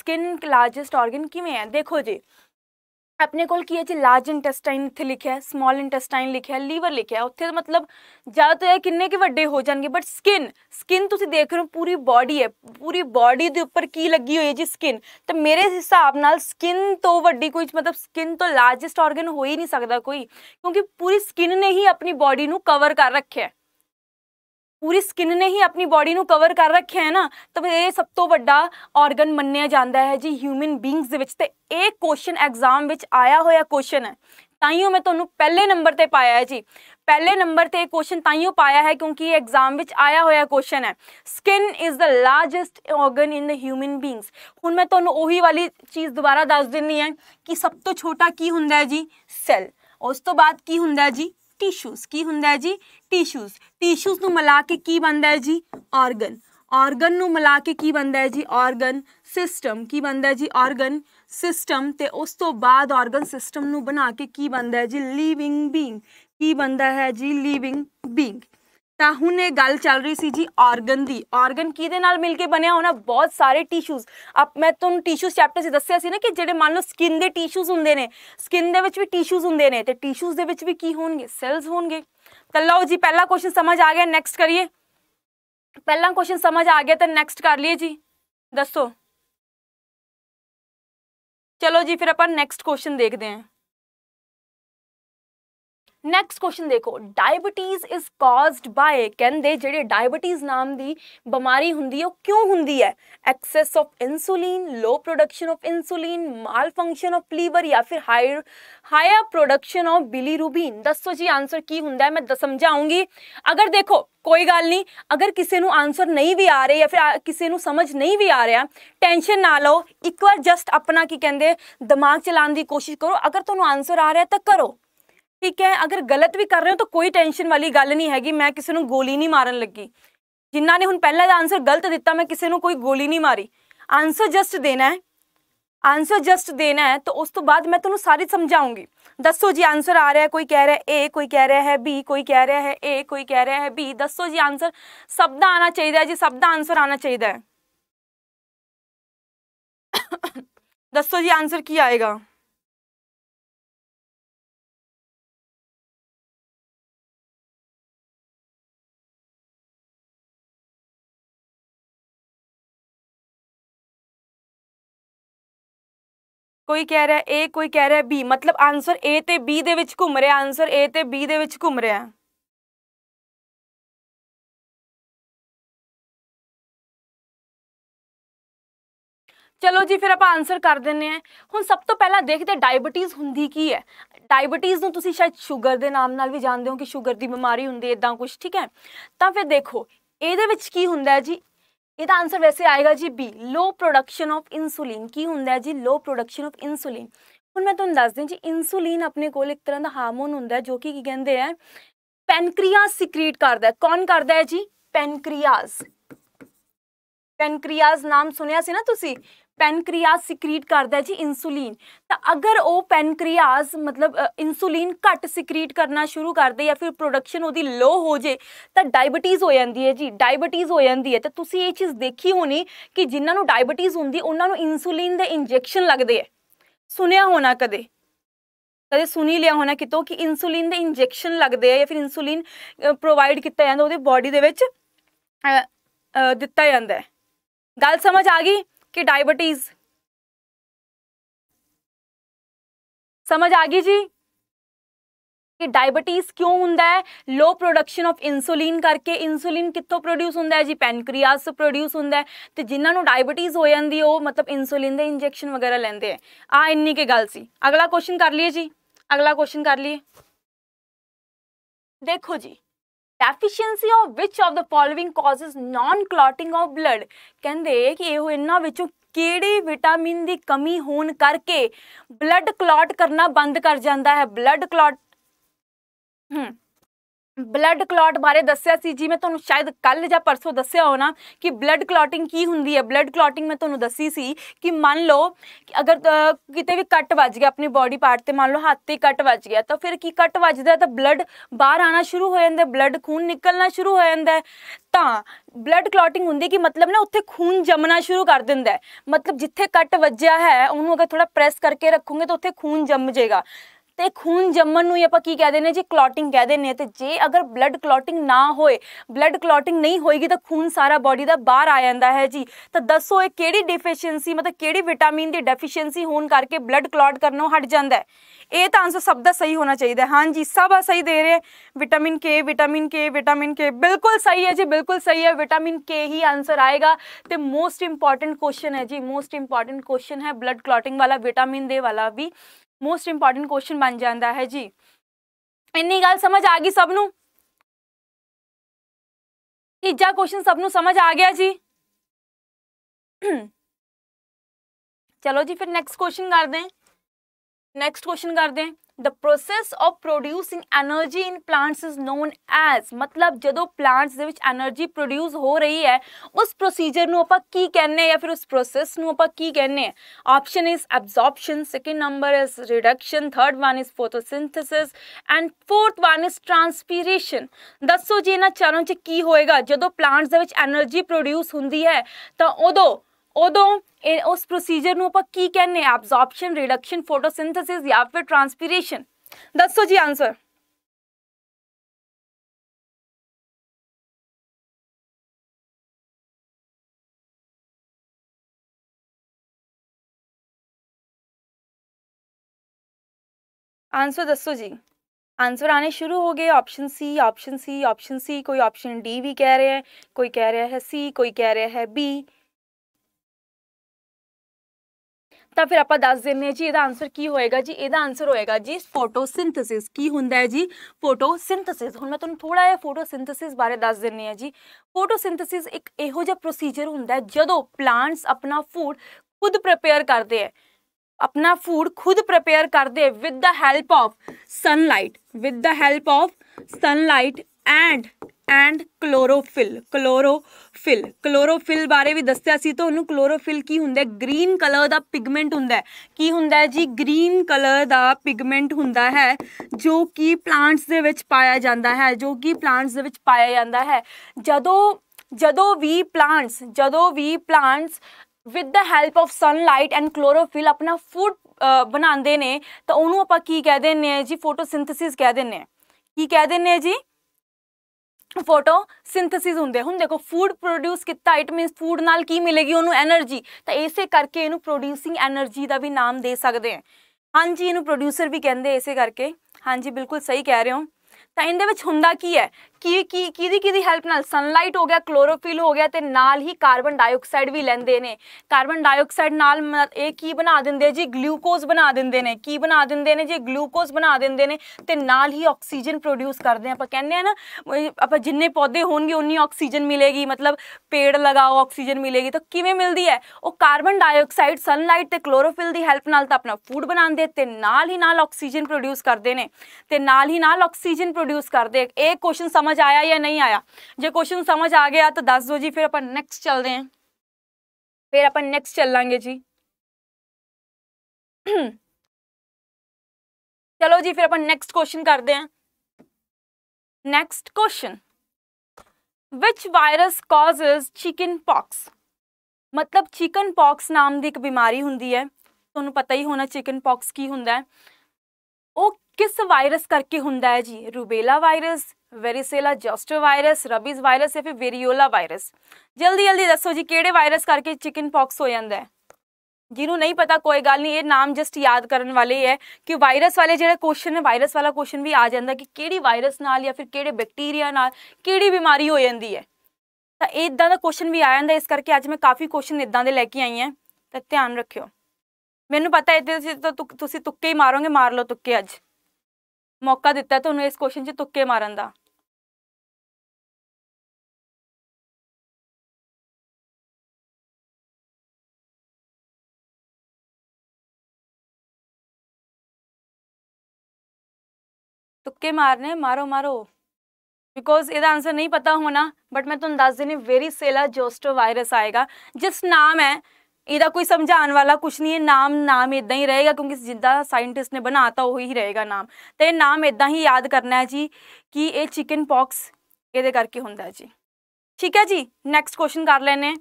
ਸਕਿਨ ਲਾਰਜੈਸਟ ਆਰਗਨ ਕਿਵੇਂ ਹੈ ਦੇਖੋ ਜੀ ਐਪਨੇਕੋਲ ਕੀ ਹੈ ਜੀ ਲਾਰਜ ਇੰਟੈਸਟਾਈਨ ਇੱਥੇ ਲਿਖਿਆ ਸਮਾਲ ਇੰਟੈਸਟਾਈਨ ਲਿਖਿਆ ਲੀਵਰ ਲਿਖਿਆ ਉੱਥੇ ਮਤਲਬ ਜ਼ਿਆਦਾਤਰ ਇਹ ਕਿੰਨੇ ਕਿ ਵੱਡੇ ਹੋ ਜਾਣਗੇ ਬਟ ਸਕਿਨ ਸਕਿਨ ਤੁਸੀਂ ਦੇਖ ਰਹੇ ਹੋ ਪੂਰੀ ਬਾਡੀ ਹੈ ਪੂਰੀ ਬਾਡੀ ਦੇ ਉੱਪਰ ਕੀ ਲੱਗੀ ਹੋਈ ਹੈ ਜੀ ਸਕਿਨ ਤਾਂ ਮੇਰੇ ਹਿਸਾਬ ਨਾਲ ਸਕਿਨ ਤੋਂ ਵੱਡੀ ਕੋਈ ਮਤਲਬ ਸਕਿਨ ਤੋਂ ਲਾਰਜੈਸਟ ਆਰਗਨ ਹੋ ਹੀ ਨਹੀਂ ਸਕਦਾ ਕੋਈ ਕਿਉਂਕਿ ਪੂਰੀ ਸਕਿਨ ਨੇ ਹੀ ਆਪਣੀ ਬਾਡੀ ਨੂੰ ਕਵਰ ਕਰ ਰੱਖਿਆ ਹੈ ਪੂਰੀ ਸਕਿਨ ਨੇ ਹੀ ਆਪਣੀ ਬਾਡੀ ਨੂੰ ਕਵਰ ਕਰ ਰੱਖਿਆ ਹੈ ਨਾ ਤਾਂ ਇਹ ਸਭ ਤੋਂ ਵੱਡਾ ਆਰਗਨ ਮੰਨਿਆ ਜਾਂਦਾ ਹੈ ਜੀ ਹਿਊਮਨ ਬੀਇੰਗਸ ਦੇ ਵਿੱਚ ਤੇ ਇਹ ਕੁਐਸਚਨ ਐਗਜ਼ਾਮ ਵਿੱਚ ਆਇਆ ਹੋਇਆ ਕੁਐਸਚਨ ਹੈ ਤਾਈਓ ਮੈਂ ਤੁਹਾਨੂੰ ਪਹਿਲੇ ਨੰਬਰ ਤੇ ਪਾਇਆ ਹੈ ਜੀ ਪਹਿਲੇ ਨੰਬਰ ਤੇ ਇਹ ਕੁਐਸਚਨ ਤਾਈਓ ਪਾਇਆ ਹੈ ਕਿਉਂਕਿ ਇਹ ਐਗਜ਼ਾਮ ਵਿੱਚ ਆਇਆ ਹੋਇਆ ਕੁਐਸਚਨ ਹੈ skin is the largest organ in human beings ਹੁਣ ਮੈਂ ਤੁਹਾਨੂੰ ਉਹੀ ਵਾਲੀ ਚੀਜ਼ ਦੁਬਾਰਾ ਦੱਸ ਦਿੰਨੀ ਹੈ ਕਿ ਸਭ ਤੋਂ ਛੋਟਾ ਕੀ ਹੁੰਦਾ ਹੈ ਜੀ ਸੈੱਲ ਉਸ ਤੋਂ ਬਾਅਦ ਕੀ ਹੁੰਦਾ ਹੈ ਜੀ ਟਿਸ਼ੂਸ ਕੀ ਹੁੰਦਾ ਹੈ ਜੀ ਟਿਸ਼ੂਸ ਟਿਸ਼ੂਸ ਨੂੰ ਮਿਲਾ ਕੇ ਕੀ ਬਣਦਾ ਹੈ ਜੀ ਆਰਗਨ ਆਰਗਨ ਨੂੰ ਮਿਲਾ ਕੇ ਕੀ ਬਣਦਾ ਹੈ ਜੀ ਆਰਗਨ ਸਿਸਟਮ ਕੀ ਬਣਦਾ ਹੈ ਜੀ ਆਰਗਨ ਸਿਸਟਮ ਤੇ ਉਸ ਤੋਂ ਬਾਅਦ ਆਰਗਨ ਸਿਸਟਮ ਨੂੰ ਬਣਾ ਕੇ ਕੀ ਬਣਦਾ ਹੈ ਜੀ ਲਿਵਿੰਗ ਬੀਇੰਗ ਕੀ ਬਣਦਾ ਹੈ ਜੀ ਲਿਵਿੰਗ ਬੀਇੰਗ ਤਾਂ ਹੁਣ ਇਹ ਗੱਲ ਚੱਲ ਰਹੀ ਸੀ ਜੀ ਆਰਗਨ ਦੀ ਆਰਗਨ ਕਿਹਦੇ ਨਾਲ ਮਿਲ ਕੇ ਬਣਿਆ ਹੋਣਾ ਬਹੁਤ ਸਾਰੇ ਟਿਸ਼ੂਜ਼ ਆਪ ਮੈਂ ਤੁਹਾਨੂੰ ਟਿਸ਼ੂਜ਼ ਚੈਪਟਰ 'ਚ ਦੱਸਿਆ ਸੀ ਨਾ ਕਿ ਜਿਹੜੇ ਮੰਨ ਲਓ ਸਕਿਨ ਦੇ ਟਿਸ਼ੂਜ਼ ਹੁੰਦੇ ਨੇ ਸਕਿਨ ਦੇ ਵਿੱਚ ਵੀ ਟਿਸ਼ੂਜ਼ ਹੁੰਦੇ ਨੇ ਤੇ ਟਿਸ਼ੂਜ਼ ਦੇ ਵਿੱਚ ਵੀ ਕੀ ਹੋਣਗੇ ਸੈਲਸ ਹੋਣਗੇ ਤਾਂ ਲਓ ਜੀ ਪਹਿਲਾ ਕੁਐਸਚਨ ਸਮਝ ਆ ਗਿਆ ਨੈਕਸਟ ਕਰੀਏ ਪਹਿਲਾ ਕੁਐਸਚਨ ਸਮਝ ਆ ਗਿਆ ਤਾਂ ਨੈਕਸਟ ਕਰ ਲਈਏ ਜੀ ਦੱਸੋ ਚਲੋ ਜੀ ਫਿਰ ਆਪਾਂ ਨੈਕਸਟ ਕੁਐਸਚਨ ਦੇਖਦੇ ਹਾਂ ਨੈਕਸਟ ਕੁਐਸਚਨ ਦੇਖੋ ਡਾਇਬੀਟੀਜ਼ ਇਜ਼ ਕਾਜ਼ਡ ਬਾਈ ਕਹਿੰਦੇ ਜਿਹੜੇ ਡਾਇਬੀਟੀਜ਼ ਨਾਮ ਦੀ ਬਿਮਾਰੀ ਹੁੰਦੀ ਹੈ ਉਹ ਕਿਉਂ ਹੁੰਦੀ ਹੈ excess of insulin low production of insulin malfunction of liver ਜਾਂ ਫਿਰ higher higher production of bilirubin ਦੱਸੋ ਜੀ ਆਨਸਰ ਕੀ ਹੁੰਦਾ ਹੈ ਮੈਂ ਦੱਸ ਸਮਝਾਉਂਗੀ ਅਗਰ ਦੇਖੋ ਕੋਈ ਗੱਲ ਨਹੀਂ ਅਗਰ ਕਿਸੇ ਨੂੰ ਆਨਸਰ ਨਹੀਂ ਵੀ ਆ ਰਹੇ ਜਾਂ ਫਿਰ ਕਿਸੇ ਨੂੰ ਸਮਝ ਨਹੀਂ ਵੀ ਆ ਰਿਹਾ ਟੈਨਸ਼ਨ ਨਾ ਲਓ ਇੱਕ ਵਾਰ ਜਸਟ ਆਪਣਾ ਕੀ ਕਹਿੰਦੇ ਦਿਮਾਗ ਚਲਾਉਣ ਦੀ ਕੋਸ਼ਿਸ਼ ਕਰੋ ਅਗਰ ਤੁਹਾਨੂੰ ਆਨਸਰ ਆ ਰਿਹਾ ਤਾਂ ਕਰੋ ਠੀਕ ਹੈ ਅਗਰ ਗਲਤ ਵੀ ਕਰ ਰਹੇ ਹੋ ਤਾਂ ਕੋਈ ਟੈਨਸ਼ਨ ਵਾਲੀ ਗੱਲ ਨਹੀਂ ਹੈਗੀ ਮੈਂ ਕਿਸੇ ਨੂੰ ਗੋਲੀ ਨਹੀਂ ਮਾਰਨ ਲੱਗੀ ਜਿਨ੍ਹਾਂ ਨੇ ਹੁਣ ਪਹਿਲਾ ਦਾ ਆਨਸਰ ਗਲਤ ਦਿੱਤਾ ਮੈਂ ਕਿਸੇ ਨੂੰ ਕੋਈ ਗੋਲੀ ਨਹੀਂ ਮਾਰੀ ਆਨਸਰ ਜਸਟ ਦੇਣਾ ਹੈ ਆਨਸਰ ਜਸਟ ਦੇਣਾ ਹੈ ਤਾਂ ਉਸ ਤੋਂ ਬਾਅਦ ਮੈਂ ਤੁਹਾਨੂੰ ਸਾਰੀ ਸਮਝਾਉਂਗੀ ਦੱਸੋ ਜੀ ਆਨਸਰ ਆ ਰਿਹਾ ਕੋਈ ਕਹਿ ਰਿਹਾ ਏ ਕੋਈ ਕਹਿ ਰਿਹਾ ਹੈ ਬੀ ਕੋਈ ਕਹਿ ਰਿਹਾ ਹੈ ਏ ਕੋਈ ਕਹਿ ਰਿਹਾ ਹੈ ਬੀ ਦੱਸੋ ਜੀ ਆਨਸਰ ਸਭ ਦਾ ਆਣਾ ਚਾਹੀਦਾ ਹੈ ਜੀ ਸਭ ਦਾ ਆਨਸਰ ਆਣਾ ਚਾਹੀਦਾ ਹੈ ਦੱਸੋ ਜੀ ਆਨਸਰ ਕੀ ਆਏਗਾ ਕੋਈ ਕਹਿ ਰਿਹਾ A ਕੋਈ ਕਹਿ ਰਿਹਾ B ਮਤਲਬ ਆਨਸਰ A ਤੇ B ਦੇ ਵਿੱਚ ਘੁੰਮ ਰਿਹਾ ਆਨਸਰ A ਤੇ B ਦੇ ਵਿੱਚ ਘੁੰਮ ਰਿਹਾ ਚਲੋ ਜੀ ਫਿਰ ਆਪਾਂ ਆਨਸਰ ਕਰ ਦਿੰਨੇ ਆ ਹੁਣ ਸਭ ਤੋਂ ਪਹਿਲਾਂ ਦੇਖਦੇ ਡਾਇਬੀਟੀਜ਼ ਹੁੰਦੀ ਕੀ ਹੈ ਡਾਇਬੀਟੀਜ਼ ਨੂੰ ਤੁਸੀਂ ਸ਼ਾਇਦ ਸ਼ੂਗਰ ਦੇ ਨਾਮ ਨਾਲ ਵੀ ਜਾਣਦੇ ਹੋ ਕਿ ਸ਼ੂਗਰ ਦੀ ਬਿਮਾਰੀ ਹੁੰਦੀ ਹੈ ਇਦਾਂ ਕੁਝ ਠੀਕ ਹੈ ਤਾਂ ਫਿਰ ਦੇਖੋ ਇਹਦੇ ਵਿੱਚ ਕੀ ਹੁੰਦਾ ਹੈ ਜੀ ਇਹਦਾ ਆਨਸਰ ਵੈਸੇ ਆਏਗਾ ਜੀ B low production of insulin ਕੀ ਹੁੰਦਾ ਜੀ ਲੋ ਪ੍ਰੋਡਕਸ਼ਨ ਆਫ ਇਨਸੂਲਿਨ ਹੁਣ ਮੈਂ ਤੁਹਾਨੂੰ ਦੱਸ ਦਿਆਂ ਜੀ ਇਨਸੂਲਿਨ ਆਪਣੇ ਕੋਲ ਇੱਕ ਤਰ੍ਹਾਂ ਦਾ ਹਾਰਮੋਨ ਹੁੰਦਾ ਜੋ ਕਿ ਕੀ ਕਹਿੰਦੇ ਆ ਪੈਨਕ੍ਰੀਆਸ ਸਿਕ੍ਰੀਟ ਕਰਦਾ ਹੈ ਕੌਣ ਕਰਦਾ ਹੈ ਜੀ ਪੈਨਕ੍ਰੀਆਸ ਪੈਨਕ੍ਰੀਆਸ ਨਾਮ ਸੁਣਿਆ ਸੀ ਨਾ ਤੁਸੀਂ पेनक्रियाज सिक्रीट करता है जी इंसुलिन तो अगर वो पेनक्रियाज मतलब इंसुलिन घट सिक्रीट करना शुरू कर दे या फिर प्रोडक्शन ਉਹਦੀ लो ਹੋ ਜੇ ਤਾਂ ਡਾਇਬੀਟੀਜ਼ ਹੋ ਜਾਂਦੀ ਹੈ ਜੀ ਡਾਇਬੀਟੀਜ਼ ਹੋ ਜਾਂਦੀ ਹੈ ਤਾਂ ਤੁਸੀਂ ਇਹ ਚੀਜ਼ ਦੇਖੀ ਹੋਣੀ ਕਿ ਜਿਨ੍ਹਾਂ ਨੂੰ ਡਾਇਬੀਟੀਜ਼ ਹੁੰਦੀ ਉਹਨਾਂ ਨੂੰ ਇਨਸੂਲਿਨ ਦੇ ਇੰਜੈਕਸ਼ਨ ਲੱਗਦੇ ਹੈ ਸੁਣਿਆ ਹੋਣਾ ਕਦੇ ਕਦੇ ਸੁਣੀ ਲਿਆ ਹੋਣਾ ਕਿਤੋਂ ਕਿ ਇਨਸੂਲਿਨ ਦੇ ਇੰਜੈਕਸ਼ਨ ਲੱਗਦੇ ਆ ਜਾਂ ਫਿਰ ਇਨਸੂਲਿਨ ਪ੍ਰੋਵਾਈਡ ਕੀਤਾ ਜਾਂਦਾ ਉਹਦੇ ਬਾਡੀ ਦੇ ਵਿੱਚ ਦਿੱਤਾ ਜਾਂਦਾ ਹੈ ਗੱਲ ਸਮਝ ਆ ਗਈ कि डायबिटीज समझ आ गई जी कि डायबिटीज क्यों ਹੁੰਦਾ ਹੈ ਲੋ ਪ੍ਰੋਡਕਸ਼ਨ ਆਫ ਇਨਸੂਲਿਨ ਕਰਕੇ ਇਨਸੂਲਿਨ ਕਿੱਥੋਂ ਪ੍ਰੋਡਿਊਸ ਹੁੰਦਾ ਹੈ ਜੀ ਪੈਨਕ੍ਰੀਆਸ ਤੋਂ ਪ੍ਰੋਡਿਊਸ ਹੁੰਦਾ ਹੈ ਤੇ ਜਿਨ੍ਹਾਂ ਨੂੰ ਡਾਇਬੀਟੀਜ਼ ਹੋ ਜਾਂਦੀ ਉਹ ਮਤਲਬ ਇਨਸੂਲਿਨ ਦੇ ਇੰਜੈਕਸ਼ਨ ਵਗੈਰਾ ਲੈਂਦੇ ਆ ਆ ਇੰਨੀ ਕੀ ਗੱਲ ਸੀ ਅਗਲਾ ਕੁਐਸਚਨ ਕਰ ਲਈਏ ਜੀ ਅਗਲਾ ਕੁਐਸਚਨ ਕਰ ਲਈਏ ਦੇਖੋ ਜੀ deficiency of which of the following causes non clotting of blood ਕਹਿੰਦੇ ਕਿ ਇਹ ਇਹਨਾਂ ਵਿੱਚੋਂ ਕਿਹੜੇ ਵਿਟਾਮਿਨ ਦੀ ਕਮੀ ਹੋਣ ਕਰਕੇ ਬਲੱਡ ਕਲਾਟ ਕਰਨਾ ਬੰਦ ਕਰ ਜਾਂਦਾ ਹੈ ਬਲੱਡ ਕਲਾਟ ਹੂੰ ਬਲੱਡ ਕਲੌਟ ਬਾਰੇ ਦੱਸਿਆ ਸੀ ਜੀ ਮੈਂ ਤੁਹਾਨੂੰ ਸ਼ਾਇਦ ਕੱਲ ਜਾਂ ਪਰਸੋਂ ਦੱਸਿਆ ਹੋਣਾ ਕਿ ਬਲੱਡ ਕਲੌਟਿੰਗ ਕੀ ਹੁੰਦੀ ਹੈ ਬਲੱਡ ਕਲੌਟਿੰਗ ਮੈਂ ਤੁਹਾਨੂੰ ਦੱਸੀ ਸੀ ਕਿ ਮੰਨ ਲਓ ਕਿ ਅਗਰ ਕਿਤੇ ਵੀ ਕੱਟ ਵੱਜ ਗਿਆ ਆਪਣੀ ਬਾਡੀ ਪਾਰਟ ਤੇ ਮੰਨ ਲਓ ਹੱਥ ਤੇ ਕੱਟ ਵੱਜ ਗਿਆ ਤਾਂ ਫਿਰ ਕੀ ਕੱਟ ਵੱਜਦਾ ਤਾਂ ਬਲੱਡ ਬਾਹਰ ਆਣਾ ਸ਼ੁਰੂ ਹੋ ਜਾਂਦਾ ਬਲੱਡ ਖੂਨ ਨਿਕਲਣਾ ਸ਼ੁਰੂ ਹੋ ਜਾਂਦਾ ਤਾਂ ਬਲੱਡ ਕਲੌਟਿੰਗ ਹੁੰਦੀ ਕਿ ਮਤਲਬ ਨਾ ਉੱਥੇ ਖੂਨ ਜਮਣਾ ਸ਼ੁਰੂ ਕਰ ਦਿੰਦਾ ਮਤਲਬ ਜਿੱਥੇ ਕੱਟ ਵੱਜਿਆ ਹੈ ਉਹਨੂੰ ਅਗਰ ਥੋੜਾ ਪ੍ਰੈਸ ਕਰਕੇ ਰੱਖੋਗੇ ਤਾਂ ਉੱਥੇ ਖੂਨ ਜੰਮ ਜਾਏਗਾ ਤੇ ਖੂਨ ਜੰਮਣ ਨੂੰ ਹੀ ਆਪਾਂ ਕੀ ਕਹਿ ਦਿੰਨੇ ਜੀ ਕਲੌਟਿੰਗ ਕਹਿ ਦਿੰਨੇ ਤੇ ਜੇ ਅਗਰ ਬਲੱਡ ਕਲੌਟਿੰਗ ਨਾ ਹੋਏ ਬਲੱਡ ਕਲੌਟਿੰਗ ਨਹੀਂ ਹੋਏਗੀ ਤਾਂ ਖੂਨ ਸਾਰਾ ਬਾਡੀ ਦਾ ਬਾਹਰ ਆ ਜਾਂਦਾ ਹੈ ਜੀ ਤਾਂ ਦੱਸੋ ਇਹ ਕਿਹੜੀ ਡੈਫੀਸ਼ੀਐਂਸੀ ਮਤਲਬ ਕਿਹੜੀ ਵਿਟਾਮਿਨ ਦੀ ਡੈਫੀਸ਼ੀਐਂਸੀ ਹੋਣ ਕਰਕੇ ਬਲੱਡ ਕਲੌਟ ਕਰਨੋਂ ਹਟ ਜਾਂਦਾ ਹੈ ਇਹ ਤਾਂ ਆਨਸਰ ਸਭ ਦਾ ਸਹੀ ਹੋਣਾ ਚਾਹੀਦਾ ਹਾਂ ਜੀ ਸਭ ਆ ਸਹੀ ਦੇ ਰਹੇ vitamin K vitamin K vitamin K ਬਿਲਕੁਲ ਸਹੀ ਹੈ ਜੀ ਬਿल्कुल सही है विटामिन के ही आंसर आएगा तो मोस्ट इंपॉर्टेंट क्वेश्चन है जी मोस्ट इंपॉर्टेंट क्वेश्चन है ब्लड क्लॉटिंग वाला विटामिन दे वाला भी ਮੋਸਟ ਇੰਪੋਰਟੈਂਟ ਕੁਐਸਚਨ ਬਣ ਜਾਂਦਾ ਹੈ ਜੀ ਇੰਨੀ ਗੱਲ ਸਮਝ ਆ ਗਈ ਸਭ ਨੂੰ ਤੀਜਾ ਕੁਐਸਚਨ ਸਭ ਨੂੰ ਸਮਝ ਆ ਗਿਆ ਜੀ ਚਲੋ ਜੀ ਫਿਰ ਨੈਕਸਟ ਕੁਐਸਚਨ ਕਰਦੇ ਹਾਂ ਨੈਕਸਟ ਕੁਐਸਚਨ ਕਰਦੇ ਹਾਂ the process of producing energy in plants is known as मतलब ਜਦੋਂ ਪਲਾਂਟਸ ਦੇ ਵਿੱਚ એનર્ਜੀ ਪ੍ਰੋਡਿਊਸ ਹੋ ਰਹੀ ਹੈ ਉਸ ਪ੍ਰੋਸੀਜਰ ਨੂੰ ਆਪਾਂ ਕੀ ਕਹਿੰਦੇ ਜਾਂ ਫਿਰ ਉਸ ਪ੍ਰੋਸੈਸ ਨੂੰ ਆਪਾਂ ਕੀ ਕਹਿੰਦੇ ਆ option is absorption second number is reduction third one is photosynthesis and fourth one is transpiration ਦੱਸੋ ਜੀ ਇਹਨਾਂ ਚਾਰੋਂ ਚ ਕੀ ਹੋਏਗਾ ਜਦੋਂ ਪਲਾਂਟਸ ਦੇ ਵਿੱਚ એનર્ਜੀ ਪ੍ਰੋਡਿਊਸ ਹੁੰਦੀ ਹੈ ਤਾਂ ਉਦੋਂ ਉਦੋਂ ਇਹ ਉਸ ਪ੍ਰੋਸੀਜਰ ਨੂੰ ਆਪਾਂ ਕੀ ਕਹਿੰਨੇ ਆ ਐਬਜ਼ੌਰਪਸ਼ਨ ਰਿਡਕਸ਼ਨ ਫੋਟੋਸਿੰਥੇਸਿਸ ਜਾਂ ਫਿਰ ਟ੍ਰਾਂਸਪੀਰੇਸ਼ਨ ਦੱਸੋ ਜੀ ਆਨਸਰ आंसर दसो जी आंसर आने शुरू हो गए option C option C option C कोई ऑप्शन डी भी कह रहे हैं कोई कह रहा है सी कोई कह रहा है बी ਤਾਂ ਫਿਰ ਆਪਾਂ ਦੱਸ ਦਿੰਨੇ ਜੀ ਇਹਦਾ ਆਨਸਰ ਕੀ ਹੋਏਗਾ ਜੀ ਇਹਦਾ ਆਨਸਰ ਹੋਏਗਾ ਜੀ ਫੋਟੋਸਿੰਥੇਸਿਸ ਕੀ ਹੁੰਦਾ ਹੈ ਜੀ ਫੋਟੋਸਿੰਥੇਸਿਸ ਹੁਣ ਮੈਂ ਤੁਹਾਨੂੰ ਥੋੜਾ ਜਿਹਾ ਫੋਟੋਸਿੰਥੇਸਿਸ ਬਾਰੇ ਦੱਸ ਦਿੰਨੀ ਆ ਜੀ ਫੋਟੋਸਿੰਥੇਸਿਸ ਇੱਕ ਇਹੋ ਜਿਹਾ ਪ੍ਰੋਸੀਜਰ ਹੁੰਦਾ ਹੈ ਜਦੋਂ ਪਲਾਂਟਸ ਆਪਣਾ ਫੂਡ ਖੁਦ ਪ੍ਰਪੇਅਰ ਕਰਦੇ ਆ अपना फूड खुद प्रिपेयर कर दे with the help of sunlight with the help of sunlight and and chlorophyll chlorophyll chlorophyll ਬਾਰੇ ਵੀ ਦੱਸਿਆ ਸੀ ਤਾਂ ਉਹਨੂੰ ਕਲੋਰੋਫਿਲ ਕੀ ਹੁੰਦਾ ਗ੍ਰੀਨ ਕਲਰ ਦਾ ਪਿਗਮੈਂਟ ਹੁੰਦਾ ਹੈ ਕੀ ਹੁੰਦਾ ਹੈ ਜੀ ਗ੍ਰੀਨ ਕਲਰ ਦਾ ਪਿਗਮੈਂਟ ਹੁੰਦਾ ਹੈ ਜੋ ਕਿ ਪਲਾਂਟਸ ਦੇ ਵਿੱਚ ਪਾਇਆ ਜਾਂਦਾ ਹੈ ਜੋ ਕਿ ਪਲਾਂਟਸ ਦੇ ਵਿੱਚ ਪਾਇਆ ਜਾਂਦਾ ਹੈ ਜਦੋਂ ਜਦੋਂ ਵੀ ਪਲਾਂਟਸ ਜਦੋਂ ਵੀ plants with the help of sunlight and chlorophyll ਆਪਣਾ ਫੂਡ ਬਣਾਉਂਦੇ ਨੇ ਤਾਂ ਉਹਨੂੰ ਆਪਾਂ ਕੀ ਕਹਿ ਦਿੰਨੇ ਆ ਜੀ ਫੋਟੋਸਿੰਥੇਸਿਸ ਕਹਿ ਦਿੰਨੇ ਆ ਕੀ ਕਹਿ ਦਿੰਨੇ ਆ ਜੀ ਫੋਟੋ ਸਿੰਥੇਸਿਸ ਹੁੰਦੇ ਹੁਣ ਦੇਖੋ ਫੂਡ ਪ੍ਰੋਡਿਊਸ ਕੀਤਾ ਇਟ ਮੀਨਸ ਫੂਡ ਨਾਲ ਕੀ ਮਿਲੇਗੀ ਉਹਨੂੰ એનર્ਜੀ ਤਾਂ ਇਸੇ ਕਰਕੇ ਇਹਨੂੰ ਪ੍ਰੋਡਿਊਸਿੰਗ એનર્ਜੀ ਦਾ ਵੀ ਨਾਮ ਦੇ ਸਕਦੇ ਆ ਹਾਂਜੀ ਇਹਨੂੰ ਪ੍ਰੋਡਿਊਸਰ ਵੀ ਕਹਿੰਦੇ ਇਸੇ ਕਰਕੇ ਹਾਂਜੀ ਬਿਲਕੁਲ ਸਹੀ ਕਹਿ ਰਹੇ ਹੋ ਤਾਂ ਇਹਦੇ ਵਿੱਚ ਹੁੰਦਾ ਕੀ ਹੈ ਕੀ ਕੀ ਕਿਹਦੀ ਕਿਹਦੀ ਹੈਲਪ ਨਾਲ ਸਨਲਾਈਟ ਹੋ ਗਿਆ ਕਲੋਰੋਫਿਲ ਹੋ ਗਿਆ ਤੇ ਨਾਲ ਹੀ ਕਾਰਬਨ ਡਾਈਆਕਸਾਈਡ ਵੀ ਲੈਂਦੇ ਨੇ ਕਾਰਬਨ ਡਾਈਆਕਸਾਈਡ ਨਾਲ ਇਹ ਕੀ ਬਣਾ ਦਿੰਦੇ ਜੀ ਗਲੂਕੋਜ਼ ਬਣਾ ਦਿੰਦੇ ਨੇ ਕੀ ਬਣਾ ਦਿੰਦੇ ਨੇ ਜੀ ਗਲੂਕੋਜ਼ ਬਣਾ ਦਿੰਦੇ ਨੇ ਤੇ ਨਾਲ ਹੀ ਆਕਸੀਜਨ ਪ੍ਰੋਡਿਊਸ ਕਰਦੇ ਆ ਆਪਾਂ ਕਹਿੰਦੇ ਆ ਨਾ ਆਪਾਂ ਜਿੰਨੇ ਪੌਦੇ ਹੋਣਗੇ ਉਨੀ ਆਕਸੀਜਨ ਮਿਲੇਗੀ ਮਤਲਬ ਪੇੜ ਲਗਾਓ ਆਕਸੀਜਨ ਮਿਲੇਗੀ ਤਾਂ ਕਿਵੇਂ ਮਿਲਦੀ ਹੈ ਉਹ ਕਾਰਬਨ ਡਾਈਆਕਸਾਈਡ ਸਨਲਾਈਟ ਤੇ ਕਲੋਰੋਫਿਲ ਦੀ ਹੈਲਪ ਨਾਲ ਤਾਂ ਆਪਣਾ ਫੂਡ ਬਣਾਉਂਦੇ ਤੇ ਨਾਲ ਹੀ ਨਾਲ ਆਕਸੀਜਨ ਪ੍ਰੋਡਿਊਸ ਕਰਦੇ ਨੇ ਤੇ ਨਾਲ ਹੀ ਨਾਲ ਆਕਸੀਜਨ ਪ੍ਰੋਡਿਊਸ ਕਰਦੇ ਇਹ ਕੁਐਸਚਨ ਸਮਝ समझ आया या नहीं आया जो क्वेश्चन समझ आ गया तो दस दो जी फिर अपन नेक्स्ट चल रहे हैं फिर अपन नेक्स्ट चल लेंगे जी (clears throat) चलो जी फिर अपन नेक्स्ट क्वेश्चन करते हैं next question which virus causes chicken pox मतलब चिकन पॉक्स नाम की ਇੱਕ ਬਿਮਾਰੀ ਹੁੰਦੀ ਹੈ ਤੁਹਾਨੂੰ ਪਤਾ ਹੀ ਹੋਣਾ ਚਿਕਨ ਪੌਕਸ ਕੀ ਹੁੰਦਾ ਹੈ ਉਹ ਕਿਸ ਵਾਇਰਸ ਕਰਕੇ ਹੁੰਦਾ ਹੈ ਜੀ rubella virus varicella zoster virus rabies virus या फिर वेरियोला वायरस जल्दी जल्दी दसो जी कि वायरस करके चिकन पॉक्स हो जाता है जिन्होंने नहीं पता कोई गल नहीं ये नाम जस्ट याद करने वाले ही है कि वायरस वाले जो क्वेश्चन है वायरस वाला क्वेश्चन भी आ जाता कि वायरस नाल या फिर केड़े बैक्टीरिया कि बीमारी हो जाती है तो ਇਦਾਂ का क्वेश्चन भी आ ਜਾਂਦਾ इस करके अच्छ मैं काफ़ी क्वेश्चन इदा ਦੇ ਲੈ ਕੇ ਆਈ ਹਾਂ ਤਾਂ ਧਿਆਨ ਰੱਖਿਓ ਮੈਨੂੰ ਪਤਾ ਇਹਦੇ ਤੁਸੀਂ ਤੁਸੀਂ ਤੁੱਕੇ ਹੀ ਮਾਰੋਗੇ ਮਾਰ ਲਓ ਤੁੱਕੇ ਅੱਜ ਮੌਕਾ ਦਿੱਤਾ ਤੁਹਾਨੂੰ ਇਸ ਕੁਐਸਚਨ 'ਚ ਤੁੱਕੇ तुक्के मारने मारो मारो बिकॉज ਇਹਦਾ ਆਨਸਰ ਨਹੀਂ ਪਤਾ ਹੋਣਾ ਬਟ ਮੈਂ ਤੁਹਾਨੂੰ ਦੱਸ ਦਿੰਨੀ ਵੇਰੀਸੇਲਾ ਜੋਸਟੋ ਵਾਇਰਸ ਆਏਗਾ ਜਿਸ ਨਾਮ ਹੈ ਇਹਦਾ ਕੋਈ ਸਮਝਾਉਣ ਵਾਲਾ ਕੁਝ ਨਹੀਂ ਹੈ ਨਾਮ ਨਾਮ ਇਦਾਂ ਹੀ ਰਹੇਗਾ ਕਿਉਂਕਿ ਜਿੱਦਾਂ ਸਾਇੰਟਿਸਟ ਨੇ ਬਣਾਤਾ ਉਹੀ ਹੀ ਰਹੇਗਾ ਨਾਮ ਤੇ ਇਹ ਨਾਮ ਇਦਾਂ ਹੀ ਯਾਦ ਕਰਨਾ ਹੈ ਜੀ ਕਿ ਇਹ ਚਿਕਨ ਪੌਕਸ ਇਹਦੇ ਕਰਕੇ ਹੁੰਦਾ ਜੀ ਠੀਕ ਹੈ ਜੀ ਨੈਕਸਟ ਕੁਐਸਚਨ ਕਰ ਲੈਨੇ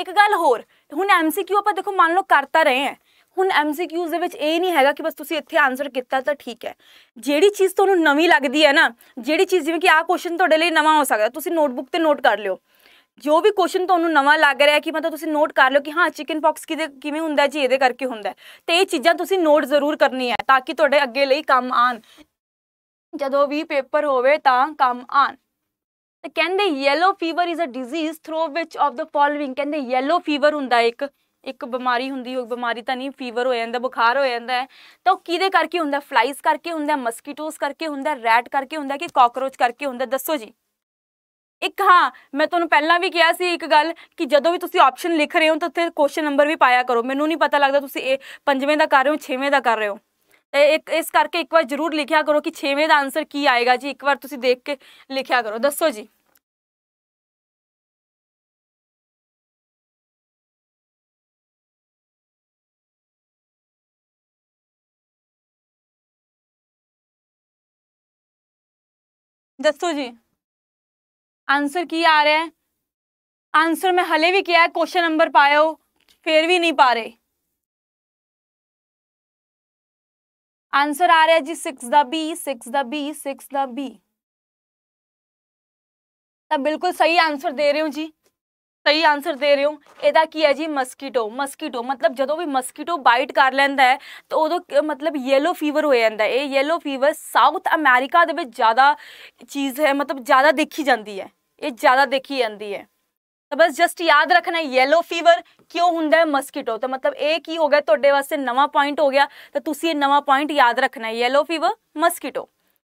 ਇੱਕ ਗੱਲ ਹੋਰ ਹੁਣ ਐਮਸੀਕਿਊ ਆਪਾਂ ਦੇਖੋ ਮੰਨ ਲਓ ਕਰਤਾ ਰਹੇ ਹਾਂ ਹੁਣ ਐਮਸੀਕਿਊਜ਼ ਦੇ ਵਿੱਚ ਇਹ ਨਹੀਂ ਹੈਗਾ ਕਿ ਬਸ ਤੁਸੀਂ ਇੱਥੇ ਆਨਸਰ ਕੀਤਾ ਤਾਂ ਠੀਕ ਹੈ ਜਿਹੜੀ ਚੀਜ਼ ਤੁਹਾਨੂੰ ਨਵੀਂ ਲੱਗਦੀ ਹੈ ਨਾ ਜਿਹੜੀ ਚੀਜ਼ ਜਿਵੇਂ ਕਿ ਆਹ ਕੁਐਸਚਨ ਤੁਹਾਡੇ ਲਈ ਨਵਾਂ ਹੋ ਸਕਦਾ ਤੁਸੀਂ ਨੋਟਬੁੱਕ ਤੇ ਨੋਟ ਕਰ ਲਿਓ ਜੋ ਵੀ ਕੁਐਸਚਨ ਤੁਹਾਨੂੰ ਨਵਾਂ ਲੱਗ ਰਿਹਾ ਕਿ ਮਤਲਬ ਤੁਸੀਂ ਨੋਟ ਕਰ ਲਿਓ ਕਿ ਹਾਂ ਚਿਕਨ ਪੌਕਸ ਕਿਦੇ ਕਿਵੇਂ ਹੁੰਦਾ ਜੀ ਇਹਦੇ ਕਰਕੇ ਹੁੰਦਾ ਤੇ ਇਹ ਚੀਜ਼ਾਂ ਤੁਸੀਂ ਨੋਟ ਜ਼ਰੂਰ ਕਰਨੀ ਹੈ ਤਾਂ ਕਿ ਤੁਹਾਡੇ ਅੱਗੇ ਲਈ ਕੰਮ ਆਣ ਜਦੋਂ ਵੀ ਪੇਪਰ ਹੋਵੇ ਤਾਂ ਕੰਮ ਆਣ ਤੇ ਕਹਿੰਦੇ yellow fever is a disease through which of the following ਕਹਿੰਦੇ yellow fever ਹੁੰਦਾ ਇੱਕ ਇੱਕ ਬਿਮਾਰੀ ਹੁੰਦੀ ਹੋ ਬਿਮਾਰੀ ਤਾਂ ਨਹੀਂ ਫੀਵਰ ਹੋ ਜਾਂਦਾ ਬੁਖਾਰ ਹੋ ਜਾਂਦਾ ਹੈ ਤਾਂ ਉਹ ਕਿਹਦੇ ਕਰਕੇ ਹੁੰਦਾ ਫਲਾਈਜ਼ ਕਰਕੇ ਹੁੰਦਾ ਮਸਕੀਟੋਸ ਕਰਕੇ ਹੁੰਦਾ ਰੈਟ ਕਰਕੇ ਹੁੰਦਾ ਕਿ ਕਾਕਰੋਚ ਕਰਕੇ ਹੁੰਦਾ ਦੱਸੋ ਜੀ ਇੱਕ ਹਾਂ ਮੈਂ ਤੁਹਾਨੂੰ ਪਹਿਲਾਂ ਵੀ ਕਿਹਾ ਸੀ ਇੱਕ ਗੱਲ ਕਿ ਜਦੋਂ ਵੀ ਤੁਸੀਂ ਆਪਸ਼ਨ ਲਿਖ ਰਹੇ ਹੋ ਤਾਂ ਉੱਥੇ ਕੁਐਸਚਨ ਨੰਬਰ ਵੀ ਪਾਇਆ ਕਰੋ ਮੈਨੂੰ ਨਹੀਂ ਪਤਾ ਲੱਗਦਾ ਤੁਸੀਂ ਇਹ ਪੰਜਵੇਂ ਦਾ ਕਰ ਰਹੇ ਹੋ ਛੇਵੇਂ ਦਾ ਕਰ ਰਹੇ ਹੋ ਇੱਕ ਇਸ ਕਰਕੇ ਇੱਕ ਵਾਰ ਜ਼ਰੂਰ ਲਿਖਿਆ ਕਰੋ ਕਿ ਛੇਵੇਂ ਦਾ ਆਨਸਰ ਕੀ ਆਏਗਾ ਜੀ ਇੱਕ ਵਾਰ ਤੁਸੀਂ ਦੇਖ ਕੇ ਲਿਖਿਆ ਕਰੋ ਦੱਸੋ ਜੀ दसो जी आंसर की आ रहे हैं आंसर में हले भी किया है क्वेश्चन नंबर पाए हो फिर भी नहीं पा रहे आंसर आ रहा है जी six the B six the B six the B तब बिल्कुल सही आंसर दे रही हूं जी ਸਹੀ ਆਨਸਰ ਦੇ ਰਹੇ ਹੋ ਇਹਦਾ ਕੀ ਹੈ ਜੀ ਮਸਕੀਟੋ ਮਸਕੀਟੋ ਮਤਲਬ ਜਦੋਂ ਵੀ ਮਸਕੀਟੋ ਬਾਈਟ ਕਰ ਲੈਂਦਾ ਹੈ ਤਾਂ ਉਦੋਂ ਮਤਲਬ ਯੈਲੋ ਫੀਵਰ ਹੋ ਜਾਂਦਾ ਇਹ ਯੈਲੋ ਫੀਵਰ ਸਾਊਥ ਅਮਰੀਕਾ ਦੇ ਵਿੱਚ ਜ਼ਿਆਦਾ ਚੀਜ਼ ਹੈ ਮਤਲਬ ਜ਼ਿਆਦਾ ਦੇਖੀ ਜਾਂਦੀ ਹੈ ਇਹ ਜ਼ਿਆਦਾ ਦੇਖੀ ਜਾਂਦੀ ਹੈ ਤਾਂ ਬਸ ਜਸਟ ਯਾਦ ਰੱਖਣਾ ਯੈਲੋ ਫੀਵਰ ਕਿਉਂ ਹੁੰਦਾ ਹੈ ਮਸਕੀਟੋ ਤਾਂ ਮਤਲਬ ਇਹ ਕੀ ਹੋ ਗਿਆ ਤੁਹਾਡੇ ਵਾਸਤੇ ਨਵਾਂ ਪੁਆਇੰਟ ਹੋ ਗਿਆ ਤਾਂ ਤੁਸੀਂ ਇਹ ਨਵਾਂ ਪੁਆਇੰਟ ਯਾਦ ਰੱਖਣਾ ਯੈਲੋ ਫੀਵਰ ਮਸਕੀਟੋ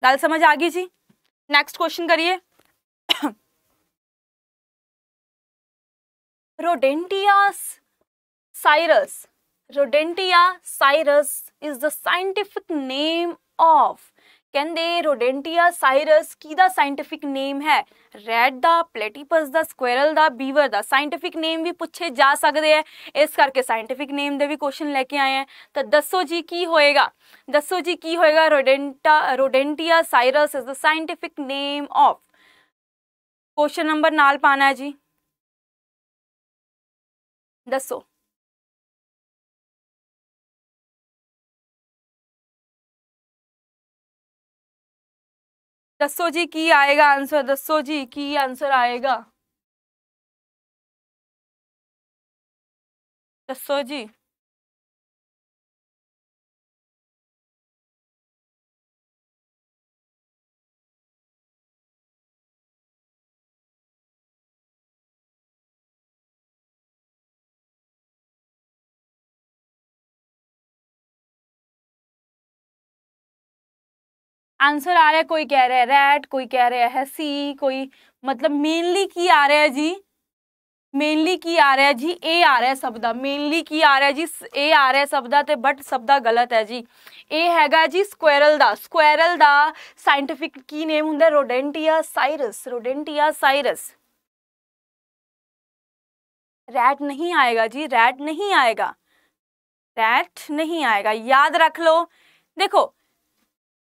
ਗੱਲ ਸਮਝ ਆ ਗਈ ਜੀ ਨੈਕਸਟ ਕੁਐਸਚਨ ਕਰੀਏ Rodentias cyrus. Rodentia cyrus is the scientific name of कहते रोडेंटिया साइरस की साइंटिफिक नेम है rat the platypus the squirrel the beaver the scientific name भी पूछे जा सकते हैं इस करके साइंटिफिक नेम के भी क्वेश्चन लेके आए हैं तो दसो जी की होएगा दसो जी की होएगा rodentia rodentia sciurus is the scientific name of question number नाल पाना है जी दसो दसो जी की आएगा आंसर दसो जी की आंसर आएगा दसो जी आंसर आ रहा है कोई कह रहा है रेड कोई कह रहा है सी कोई मतलब मेनली की आ रहा है जी मेनली की आ रहा है जी ए आ रहा है शब्द मेनली की आ रहा है जी ए आ रहा है शब्द तो बट शब्द गलत है जी ए हैगा जी squirrel the squirrel the scientific की नेम होंगे rodentia sciurus rodentia sciurus rat नहीं आएगा जी रैट नहीं आएगा रैट नहीं आएगा याद रख लो देखो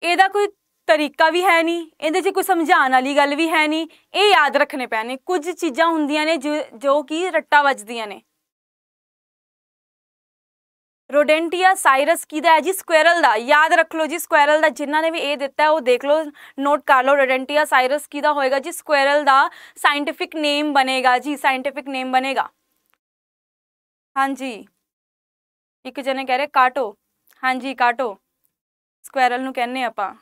ए कोई ਤਰੀਕਾ ਵੀ ਹੈ ਨਹੀਂ ਇਹਦੇ 'ਚ ਕੋਈ ਸਮਝਾਉਣ ਵਾਲੀ ਗੱਲ ਵੀ ਹੈ ਨਹੀਂ ਇਹ ਯਾਦ ਰੱਖਣੇ ਪੈਣੇ ਕੁਝ ਚੀਜ਼ਾਂ ਹੁੰਦੀਆਂ ਨੇ ਜੋ ਕਿ ਰੱਟਾ ਵੱਜਦੀਆਂ ਨੇ ਰੋਡੈਂਟੀਆ ਸਾਇਰਸ ਕਿਹਦਾ ਹੈ ਜੀ ਸਕੁਐਰਲ ਦਾ ਯਾਦ ਰੱਖ ਲਓ ਜੀ ਸਕੁਐਰਲ ਦਾ ਜਿਨ੍ਹਾਂ ਨੇ ਵੀ ਇਹ ਦਿੱਤਾ ਉਹ ਦੇਖ ਲਓ ਨੋਟ ਕਰ ਲਓ ਰੋਡੈਂਟੀਆ ਸਾਇਰਸ ਕਿਹਦਾ ਹੋਏਗਾ ਜੀ ਸਕੁਐਰਲ ਦਾ ਸਾਇੰਟਿਫਿਕ ਨੇਮ ਬਣੇਗਾ ਜੀ ਸਾਇੰਟਿਫਿਕ ਨੇਮ ਬਣੇਗਾ ਹਾਂਜੀ ਇੱਕ ਜਣੇ ਕਹਿ ਰਹੇ ਕਾਟੋ ਹਾਂਜੀ ਕਾਟੋ ਸਕੁਐਰਲ ਨੂੰ ਕਹਿੰਨੇ ਆਪਾਂ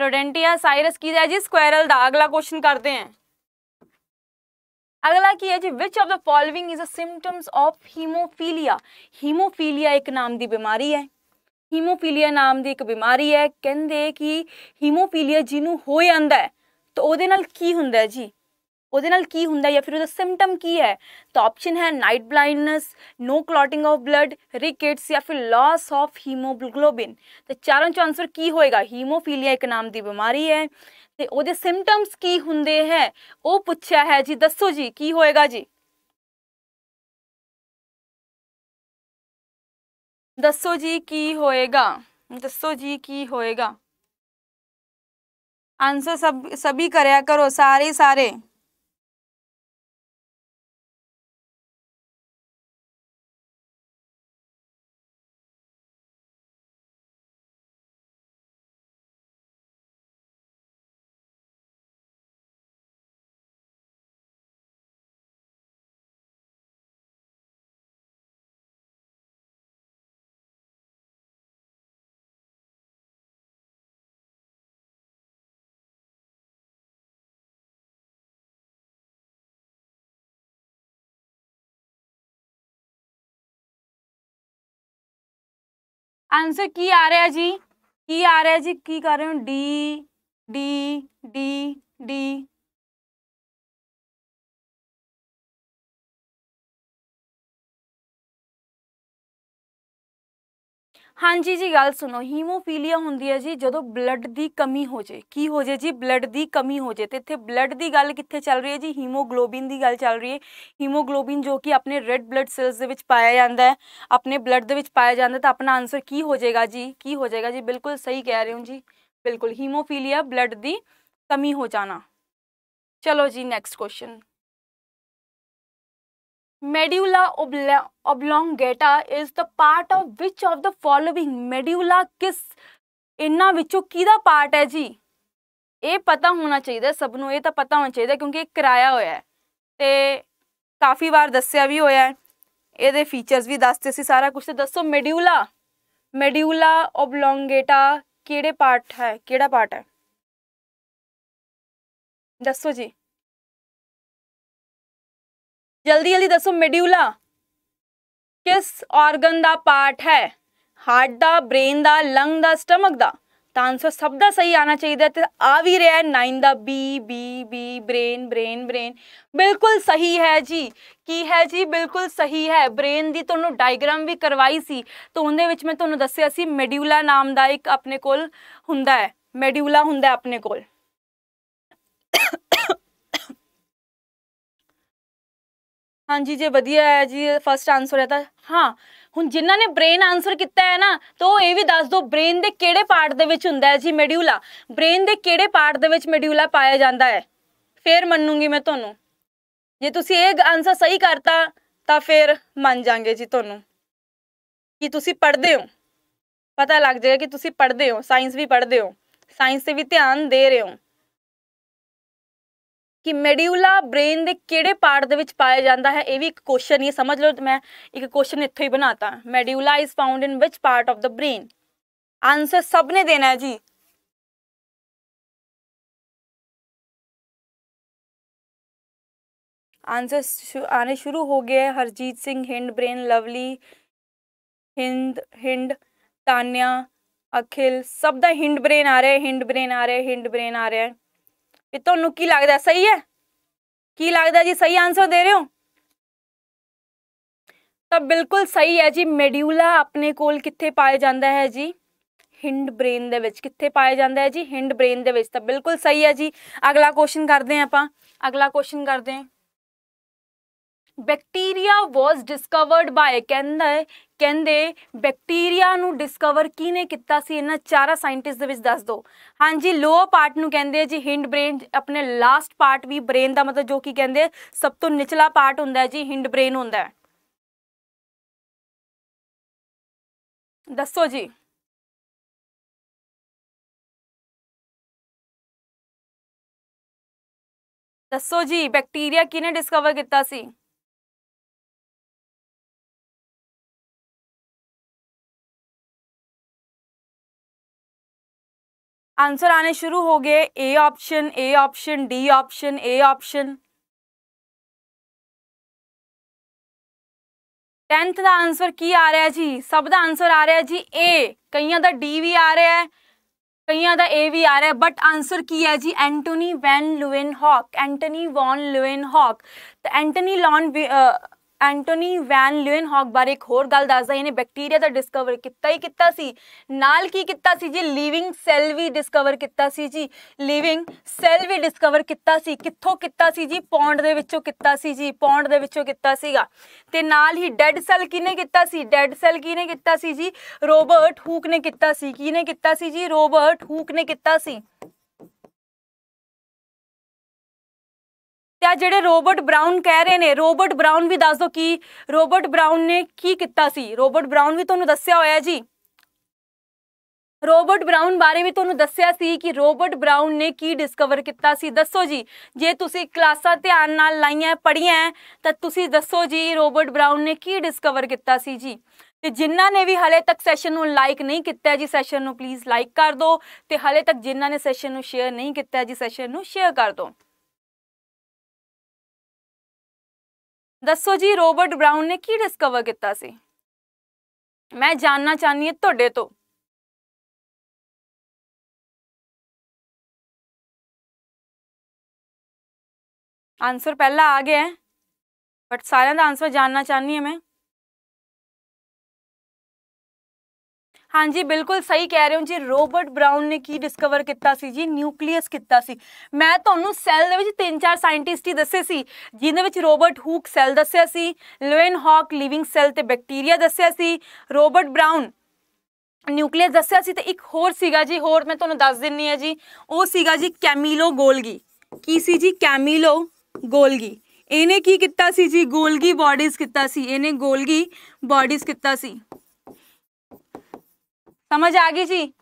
रोडेंटिया साइरस की जाए जी स्क्वायरल दा अगला क्वेश्चन करते हैं अगला की है जी which of the following is a symptoms of haemophilia haemophilia एक नाम की बीमारी है ਹੀਮੋਫੀਲੀਆ ਨਾਮ ਦੀ ਇੱਕ ਬਿਮਾਰੀ ਹੈ ਕਹਿੰਦੇ ਕਿ ਹੀਮੋਫੀਲੀਆ ਜਿਹਨੂੰ ਹੋ ਜਾਂਦਾ ਹੈ ਤਾਂ ਉਹਦੇ ਨਾਲ ਕੀ ਹੁੰਦਾ की होंगे फिर सिमटम की है तो ऑप्शन है night blindness no clotting of blood rickets या फिर लॉस ऑफ हीमोग्लोबिन तो चारों चो आंसर की होएगा हीमोफीलिया एक नाम की बीमारी है तो सिमटम्स की होंगे है वह पूछा है जी दसो जी की होएगा जी दसो जी की होएगा दसो जी की होएगा आंसर सब सभी करो सारे सारे आंसर की आ रहा है जी की आ रहा है जी की कर रहे हो डी डी डी डी ਹਾਂਜੀ ਜੀ ਗੱਲ ਸੁਣੋ ਹੀਮੋਫੀਲੀਆ ਹੁੰਦੀ ਹੈ ਜੀ ਜਦੋਂ ਬਲੱਡ ਦੀ ਕਮੀ ਹੋ ਜੇ ਕੀ ਹੋ ਜੇ ਜੀ ਬਲੱਡ ਦੀ ਕਮੀ ਹੋ ਜੇ ਤੇ ਇੱਥੇ ਬਲੱਡ ਦੀ ਗੱਲ ਕਿੱਥੇ ਚੱਲ ਰਹੀ ਹੈ ਜੀ ਹੀਮੋਗਲੋਬਿਨ ਦੀ ਗੱਲ ਚੱਲ ਰਹੀ ਹੈ ਹੀਮੋਗਲੋਬਿਨ ਜੋ ਕਿ ਆਪਣੇ ਰੈੱਡ ਬਲੱਡ ਸੈਲਸ ਦੇ ਵਿੱਚ ਪਾਇਆ ਜਾਂਦਾ ਹੈ ਆਪਣੇ ਬਲੱਡ ਦੇ ਵਿੱਚ ਪਾਇਆ ਜਾਂਦਾ ਤਾਂ ਆਪਣਾ ਆਨਸਰ ਕੀ ਹੋ ਜਾਏਗਾ ਜੀ ਕੀ ਹੋ ਜਾਏਗਾ ਜੀ ਬਿਲਕੁਲ ਸਹੀ ਕਹਿ ਰਹੇ ਹੋ ਜੀ ਬਿਲਕੁਲ ਹੀਮੋਫੀਲੀਆ ਬਲੱਡ ਦੀ ਕਮੀ ਹੋ ਜਾਣਾ ਚਲੋ ਜੀ next question medulla obl oblongata is the part of which of the following medulla ਕਿਸ ਇਹਨਾਂ ਵਿੱਚੋਂ ਕਿਹਦਾ ਪਾਰਟ ਹੈ ਜੀ ਇਹ ਪਤਾ ਹੋਣਾ ਚਾਹੀਦਾ ਸਭ ਨੂੰ ਇਹ ਤਾਂ ਪਤਾ ਹੋਣਾ ਚਾਹੀਦਾ ਕਿਉਂਕਿ ਇਹ ਕਰਾਇਆ ਹੋਇਆ ਹੈ ਤੇ ਕਾਫੀ ਵਾਰ ਦੱਸਿਆ ਵੀ ਹੋਇਆ ਹੈ ਇਹਦੇ ਫੀਚਰਸ ਵੀ ਦੱਸਦੇ ਸੀ ਸਾਰਾ ਕੁਝ ਤੇ ਦੱਸੋ ਮੈਡਿਊਲਾ ਮੈਡਿਊਲਾ ਓਬਲੋਂਗੇਟਾ ਕਿਹੜੇ ਪਾਰਟ ਹੈ ਕਿਹੜਾ ਪਾਰਟ ਹੈ ਦੱਸੋ ਜੀ जल्दी जल्दी दसो मेड्यूला किस ऑर्गन का पार्ट है हार्ट का ब्रेन का लंग का स्टमक का ਤਾਂ ਆਨਸਰ ਸਭ ਦਾ ਸਹੀ ਆਣਾ ਚਾਹੀਦਾ ਤੇ ਆ ਵੀ ਰਿਹਾ 9 ਦਾ B B B brain brain brain ਬਿਲਕੁਲ ਸਹੀ ਹੈ ਜੀ ਕੀ ਹੈ ਜੀ ਬਿਲਕੁਲ ਸਹੀ ਹੈ ਬ੍ਰੇਨ ਦੀ ਤੁਹਾਨੂੰ ਡਾਇਗਰਾਮ ਵੀ ਕਰਵਾਈ ਸੀ ਤਾਂ ਉਹਦੇ ਵਿੱਚ ਮੈਂ ਤੁਹਾਨੂੰ ਦੱਸਿਆ ਸੀ ਮੈਡਿਊਲਾ ਨਾਮ ਦਾ ਇੱਕ ਆਪਣੇ ਕੋਲ ਹੁੰਦਾ ਹੈ ਮੈਡਿਊਲਾ ਹੁੰਦਾ ਆਪਣੇ ਕੋਲ ਹਾਂਜੀ ਜੇ ਵਧੀਆ ਹੈ ਜੀ ਫਸਟ ਆਨਸਰ ਹੈ ਤਾਂ ਹਾਂ ਹੁਣ ਜਿਨ੍ਹਾਂ ਨੇ ਬ੍ਰੇਨ ਆਨਸਰ ਕੀਤਾ ਹੈ ਨਾ ਤਾਂ ਉਹ ਇਹ ਵੀ ਦੱਸ ਦਿਓ ਬ੍ਰੇਨ ਦੇ ਕਿਹੜੇ ਪਾਰਟ ਦੇ ਵਿੱਚ ਹੁੰਦਾ ਹੈ ਜੀ ਮੈਡਿਊਲਾ ਬ੍ਰੇਨ ਦੇ ਕਿਹੜੇ ਪਾਰਟ ਦੇ ਵਿੱਚ ਮੈਡਿਊਲਾ ਪਾਇਆ ਜਾਂਦਾ ਹੈ ਫੇਰ ਮੰਨੂਗੀ ਮੈਂ ਤੁਹਾਨੂੰ ਜੇ ਤੁਸੀਂ ਇਹ ਆਨਸਰ ਸਹੀ ਕਰਤਾ ਤਾਂ ਫੇਰ ਮੰਨ ਜਾਗੇ ਜੀ ਤੁਹਾਨੂੰ ਕਿ ਤੁਸੀਂ ਪੜ੍ਹਦੇ ਹੋ ਪਤਾ ਲੱਗ ਜਾਏਗਾ ਕਿ ਤੁਸੀਂ ਪੜ੍ਹਦੇ ਹੋ ਸਾਇੰਸ ਵੀ ਪੜ੍ਹਦੇ ਹੋ ਸਾਇੰਸ ਤੇ ਵੀ ਧਿਆਨ ਦੇ ਰਹੇ ਹੋ ਕਿ ਮੈਡਿਊਲਾ ਬ੍ਰੇਨ ਦੇ ਕਿਹੜੇ ਪਾਰਟ ਦੇ ਵਿੱਚ ਪਾਇਆ ਜਾਂਦਾ ਹੈ ਇਹ ਵੀ ਇੱਕ ਕੁਐਸਚਨ ਹੀ ਸਮਝ ਲਓ ਮੈਂ ਇੱਕ ਕੁਐਸਚਨ ਇੱਥੋਂ ਹੀ ਬਣਾਤਾ medulla is found in which part of the brain answer ਸਭ ਨੇ ਦੇਣਾ ਹੈ ਜੀ आंसर आने शुरू हो गए हैं Harjeet Singh hind brain Lovely hind hind Tanya Akhil सब द हिंड ब्रेन आ रहे हैं हिंड ब्रेन आ रहे हैं हिंड ब्रेन आ रहे हैं ਵੀ ਤੁਹਾਨੂੰ ਕੀ ਲੱਗਦਾ ਸਹੀ ਹੈ ਕੀ ਲੱਗਦਾ ਜੀ ਸਹੀ ਆਨਸਰ ਦੇ ਰਹੇ ਹੋ ਤਾਂ ਬਿਲਕੁਲ ਸਹੀ ਹੈ ਜੀ ਮੈਡਿਊਲਾ ਆਪਣੇ ਕੋਲ ਕਿੱਥੇ ਪਾਇਆ ਜਾਂਦਾ ਹੈ ਜੀ ਹਿੰਡ ਬ੍ਰੇਨ ਦੇ ਵਿੱਚ ਕਿੱਥੇ ਪਾਇਆ ਜਾਂਦਾ ਹੈ ਜੀ ਹਿੰਡ ਬ੍ਰੇਨ ਦੇ ਵਿੱਚ ਤਾਂ ਬਿਲਕੁਲ ਸਹੀ ਹੈ ਜੀ ਅਗਲਾ ਕੁਐਸਚਨ ਕਰਦੇ ਆਂ ਆਪਾਂ ਅਗਲਾ ਕੁਐਸਚਨ ਕਰਦੇ ਆਂ ਬੈਕਟੀਰੀਆ ਵਾਸ ਡਿਸਕਵਰਡ ਬਾय ਕਹਿੰਦਾ ਕਹਿੰਦੇ ਬੈਕਟੀਰੀਆ ਨੂੰ ਡਿਸਕਵਰ ਕਿਹਨੇ ਕੀਤਾ ਸੀ ਇਹਨਾਂ ਚਾਰਾ ਸਾਇੰਟਿਸਟ ਦੇ ਵਿੱਚ ਦੱਸ ਦੋ ਹਾਂਜੀ ਲੋਅ ਪਾਰਟ ਨੂੰ ਕਹਿੰਦੇ ਜੀ ਹਿੰਡ ਬ੍ਰੇਨ ਆਪਣੇ ਲਾਸਟ ਪਾਰਟ ਵੀ ਬ੍ਰੇਨ ਦਾ ਮਤਲਬ ਜੋ ਕੀ ਕਹਿੰਦੇ ਸਭ ਤੋਂ ਨਿਚਲਾ ਪਾਰਟ ਹੁੰਦਾ ਹੈ ਜੀ ਹਿੰਡ ਬ੍ਰੇਨ ਹੁੰਦਾ ਹੈ ਦੱਸੋ ਜੀ ਦੱਸੋ ਜੀ ਬੈਕਟੀਰੀਆ ਕਿਹਨੇ ਡਿਸਕਵਰ ਕੀਤਾ ਸੀ आंसर आने शुरू हो गए A option A option D option A option tenth का आंसर की आ रहा है जी सब का आंसर आ रहा है जी ए कई का डी भी आ रहा है का ए भी आ रहा है बट आंसर की है जी Antonie van Leeuwenhoek Antonie van Leeuwenhoek तो एंटनी लॉन ਐਂਟੋਨੀ ਵੈਨ ਲਿਊਨਹੌਕ ਬਾਰੇ ਇੱਕ ਹੋਰ ਗੱਲ ਦੱਸਦਾ ਇਹਨੇ ਬੈਕਟੀਰੀਆ ਦਾ ਡਿਸਕਵਰ ਕੀਤਾ ਹੀ ਕੀਤਾ ਸੀ ਨਾਲ ਕੀ ਕੀਤਾ ਸੀ ਜੀ ਲਿਵਿੰਗ ਸੈੱਲ ਵੀ ਡਿਸਕਵਰ ਕੀਤਾ ਸੀ ਜੀ ਲਿਵਿੰਗ ਸੈੱਲ ਵੀ ਡਿਸਕਵਰ ਕੀਤਾ ਸੀ ਕਿੱਥੋਂ ਕੀਤਾ ਸੀ ਜੀ ਪੌਂਡ ਦੇ ਵਿੱਚੋਂ ਕੀਤਾ ਸੀ ਜੀ ਪੌਂਡ ਦੇ ਵਿੱਚੋਂ ਕੀਤਾ ਸੀਗਾ ਤੇ ਨਾਲ ਹੀ ਡੈਡ ਸੈੱਲ ਕਿਨੇ ਕੀਤਾ ਸੀ ਡੈਡ ਸੈੱਲ ਕਿਨੇ ਕੀਤਾ ਸੀ ਜੀ ਰੋਬਰਟ ਹੂਕ ਨੇ ਕੀਤਾ ਸੀ ਕਿਨੇ ਕੀਤਾ ਸੀ ਜੀ ਰੋਬਰਟ ਹੂਕ ਨੇ ਕੀਤਾ ਸੀ ਤੇ ਆ ਜਿਹੜੇ ਰੋਬਰਟ ਬਰਾਊਨ ਕਹਿ ਰਹੇ ਨੇ ਰੋਬਰਟ ਬਰਾਊਨ ਵੀ ਦੱਸ ਦਿਓ ਕੀ ਰੋਬਰਟ ਬਰਾਊਨ ਨੇ ਕੀ ਕੀਤਾ ਸੀ ਰੋਬਰਟ ਬਰਾਊਨ ਵੀ ਤੁਹਾਨੂੰ ਦੱਸਿਆ ਹੋਇਆ ਜੀ ਰੋਬਰਟ ਬਰਾਊਨ ਬਾਰੇ ਵੀ ਤੁਹਾਨੂੰ ਦੱਸਿਆ ਸੀ ਕਿ ਰੋਬਰਟ ਬਰਾਊਨ ਨੇ ਕੀ ਡਿਸਕਵਰ ਕੀਤਾ ਸੀ ਦੱਸੋ ਜੀ ਜੇ ਤੁਸੀਂ ਕਲਾਸਾਂ ਧਿਆਨ ਨਾਲ ਲਾਈਆਂ ਪੜ੍ਹੀਆਂ ਤਾਂ ਤੁਸੀਂ ਦੱਸੋ ਜੀ ਰੋਬਰਟ ਬਰਾਊਨ ਨੇ ਕੀ ਡਿਸਕਵਰ ਕੀਤਾ ਸੀ ਜੀ ਤੇ ਜਿਨ੍ਹਾਂ ਨੇ ਵੀ ਹਲੇ ਤੱਕ ਸੈਸ਼ਨ ਨੂੰ ਲਾਈਕ ਨਹੀਂ ਕੀਤਾ ਜੀ ਸੈਸ਼ਨ ਨੂੰ ਪਲੀਜ਼ ਲਾਈਕ ਕਰ ਦਿਓ ਤੇ ਹਲੇ ਤੱਕ ਜਿਨ੍ਹਾਂ ਨੇ ਸੈਸ਼ਨ ਨੂੰ ਸ਼ੇਅਰ ਨਹੀਂ ਕੀਤਾ ਜੀ ਸੈਸ਼ਨ ਨੂੰ ਸ਼ੇਅਰ ਕਰ ਦਿਓ दसो जी रोबर्ट ब्राउन ने की डिस्कवर किया मैं जानना चाहनी हूँ थोड़े तो आंसर पहला आ गया है बट सारे का आंसर जानना चाहनी हूँ मैं ਹਾਂਜੀ ਬਿਲਕੁਲ ਸਹੀ ਕਹਿ ਰਹੇ ਹੋ ਜੀ ਰੋਬਰਟ ਬ੍ਰਾਊਨ ਨੇ ਕੀ ਡਿਸਕਵਰ ਕੀਤਾ ਸੀ ਜੀ ਨਿਊਕਲੀਅਸ ਕੀਤਾ ਸੀ ਮੈਂ ਤੁਹਾਨੂੰ ਸੈੱਲ ਦੇ ਵਿੱਚ ਤਿੰਨ ਚਾਰ ਸਾਇੰਟਿਸਟ ਹੀ ਦੱਸੇ ਸੀ ਜਿਨ੍ਹਾਂ ਵਿੱਚ ਰੋਬਰਟ ਹੂਕ ਸੈੱਲ ਦੱਸਿਆ ਸੀ ਲੁਇਨ ਹਾਕ ਲਿਵਿੰਗ ਸੈੱਲ ਤੇ ਬੈਕਟੀਰੀਆ ਦੱਸਿਆ ਸੀ ਰੋਬਰਟ ਬ੍ਰਾਊਨ ਨਿਊਕਲੀਅਸ ਦੱਸਿਆ ਸੀ ਤੇ ਇੱਕ ਹੋਰ ਸੀਗਾ ਜੀ ਹੋਰ ਮੈਂ ਤੁਹਾਨੂੰ ਦੱਸ ਦਿੰਨੀ ਆ ਜੀ ਉਹ ਸੀਗਾ ਜੀ ਕੈਮੀਲੋ ਗੋਲਗੀ ਕੀ ਸੀ ਜੀ ਕੈਮੀਲੋ ਗੋਲਗੀ ਇਹਨੇ ਕੀ ਕੀਤਾ ਸੀ ਜੀ ਗੋਲਗੀ ਬਾਡੀਜ਼ ਕੀਤਾ ਸੀ ਇਹਨੇ ਗੋਲਗੀ ਬਾਡੀਜ਼ ਕੀਤਾ ਸੀ ਸਮਝ ਆ ਗਈ ਜੀ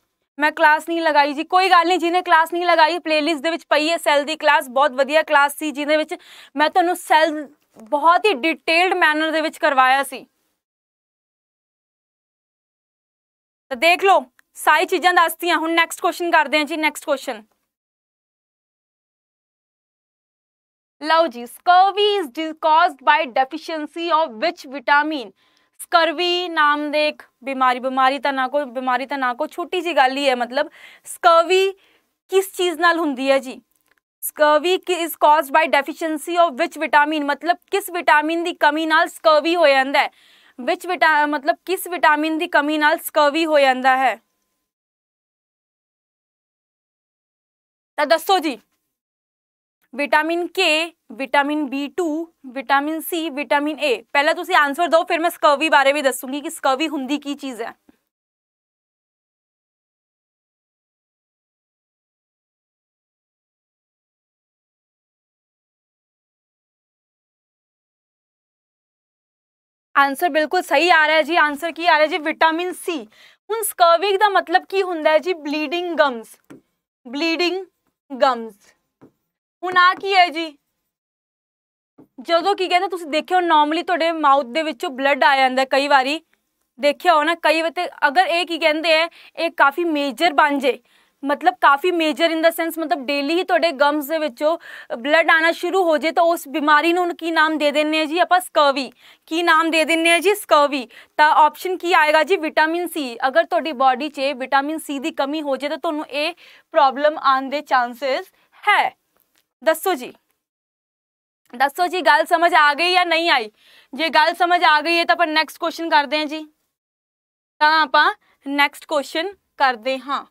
ਮੈਂ ਕਲਾਸ ਨਹੀਂ ਲਗਾਈ ਜੀ ਕੋਈ ਗੱਲ ਨਹੀਂ ਜਿਹਨੇ ਕਲਾਸ ਨਹੀਂ ਲਗਾਈ ਪਲੇਲਿਸਟ ਦੇ ਵਿੱਚ ਪਈ ਹੈ ਸੈਲ ਦੀ ਕਲਾਸ ਬਹੁਤ ਵਧੀਆ ਕਲਾਸ ਸੀ ਜਿਹਦੇ ਵਿੱਚ ਮੈਂ ਤੁਹਾਨੂੰ ਸੈਲ ਬਹੁਤ ਹੀ ਡਿਟੇਲਡ ਮੈਨਰ ਦੇ ਵਿੱਚ ਕਰਵਾਇਆ ਸੀ ਤਾਂ ਦੇਖ ਲਓ ਸਾਰੀ ਚੀਜ਼ਾਂ ਦੱਸਤੀਆਂ ਹੁਣ ਨੈਕਸਟ ਕੁਐਸਚਨ ਕਰਦੇ ਹਾਂ ਜੀ ਨੈਕਸਟ ਕੁਐਸਚਨ ਲਓ ਜੀ scurvy is caused by deficiency of which vitamin scurvy नाम देख बीमारी बीमारी तो ना को बीमारी तो ना को छोटी जी गल ही है मतलब स्कर्वी किस चीज़ नाल होंगी है जी स्कर्वी की is caused by deficiency of which vitamin मतलब किस विटामिन की कमी नाल स्कर्वी हो जाता है विच विटा मतलब किस विटामिन की कमी नाल स्कर्वी हो जाता है तो दसो जी vitamin K vitamin B two vitamin C vitamin A पहले तुम आंसर दो फिर मैं स्कर्वी बारे भी दसूंगी कि स्कर्वी हुंदी की चीज़ है आंसर बिल्कुल सही आ रहा है जी आंसर की आ रहा है जी विटामिन सी हूँ स्कर्विक का मतलब की होंगे जी ब्लीडिंग गम्स ब्लीडिंग गम्स ਹੁਣ ਆ ਕੀ ਹੈ ਜੀ ਜਦੋਂ ਕੀ ਕਹਿੰਦੇ ਤੁਸੀਂ ਦੇਖਿਓ ਨਾਰਮਲੀ ਤੁਹਾਡੇ ਮਾਊਥ ਦੇ ਵਿੱਚੋਂ ਬਲੱਡ ਆ ਜਾਂਦਾ ਕਈ ਵਾਰੀ ਦੇਖਿਆ ਹੋ ਨਾ ਕਈ ਵਤੇ ਅਗਰ ਇਹ ਕੀ ਕਹਿੰਦੇ ਐ ਇਹ ਕਾਫੀ ਮੇਜਰ ਬਣ ਜੇ ਮਤਲਬ ਕਾਫੀ ਮੇਜਰ ਇਨ ਦਾ ਸੈਂਸ ਮਤਲਬ ਡੇਲੀ ਹੀ ਤੁਹਾਡੇ ਗਮਸ ਦੇ ਵਿੱਚੋਂ ਬਲੱਡ ਆਣਾ ਸ਼ੁਰੂ ਹੋ ਜੇ ਤਾਂ ਉਸ ਬਿਮਾਰੀ ਨੂੰ ਕੀ ਨਾਮ ਦੇ ਦਿੰਨੇ ਆ ਜੀ ਆਪਾਂ ਸਕਰਵੀ ਕੀ ਨਾਮ ਦੇ ਦਿੰਨੇ ਆ ਜੀ ਸਕਰਵੀ ਤਾਂ ਆਪਸ਼ਨ ਕੀ ਆਏਗਾ ਜੀ ਵਿਟਾਮਿਨ ਸੀ ਅਗਰ ਤੁਹਾਡੀ ਬਾਡੀ 'ਚ ਵਿਟਾਮਿਨ ਸੀ ਦੀ ਕਮੀ ਹੋ ਜੇ ਤਾਂ ਤੁਹਾਨੂੰ ਇਹ ਪ੍ਰੋਬਲਮ ਆਉਣ ਦੇ ਚਾਂਸਸ ਹੈ दसो जी दसो जी गल समझ आ गई या नहीं आई जे गल समझ आ गई है तो आप नैक्सट क्वेश्चन करते हैं जी तो आप नैक्सट क्वेश्चन करते हाँ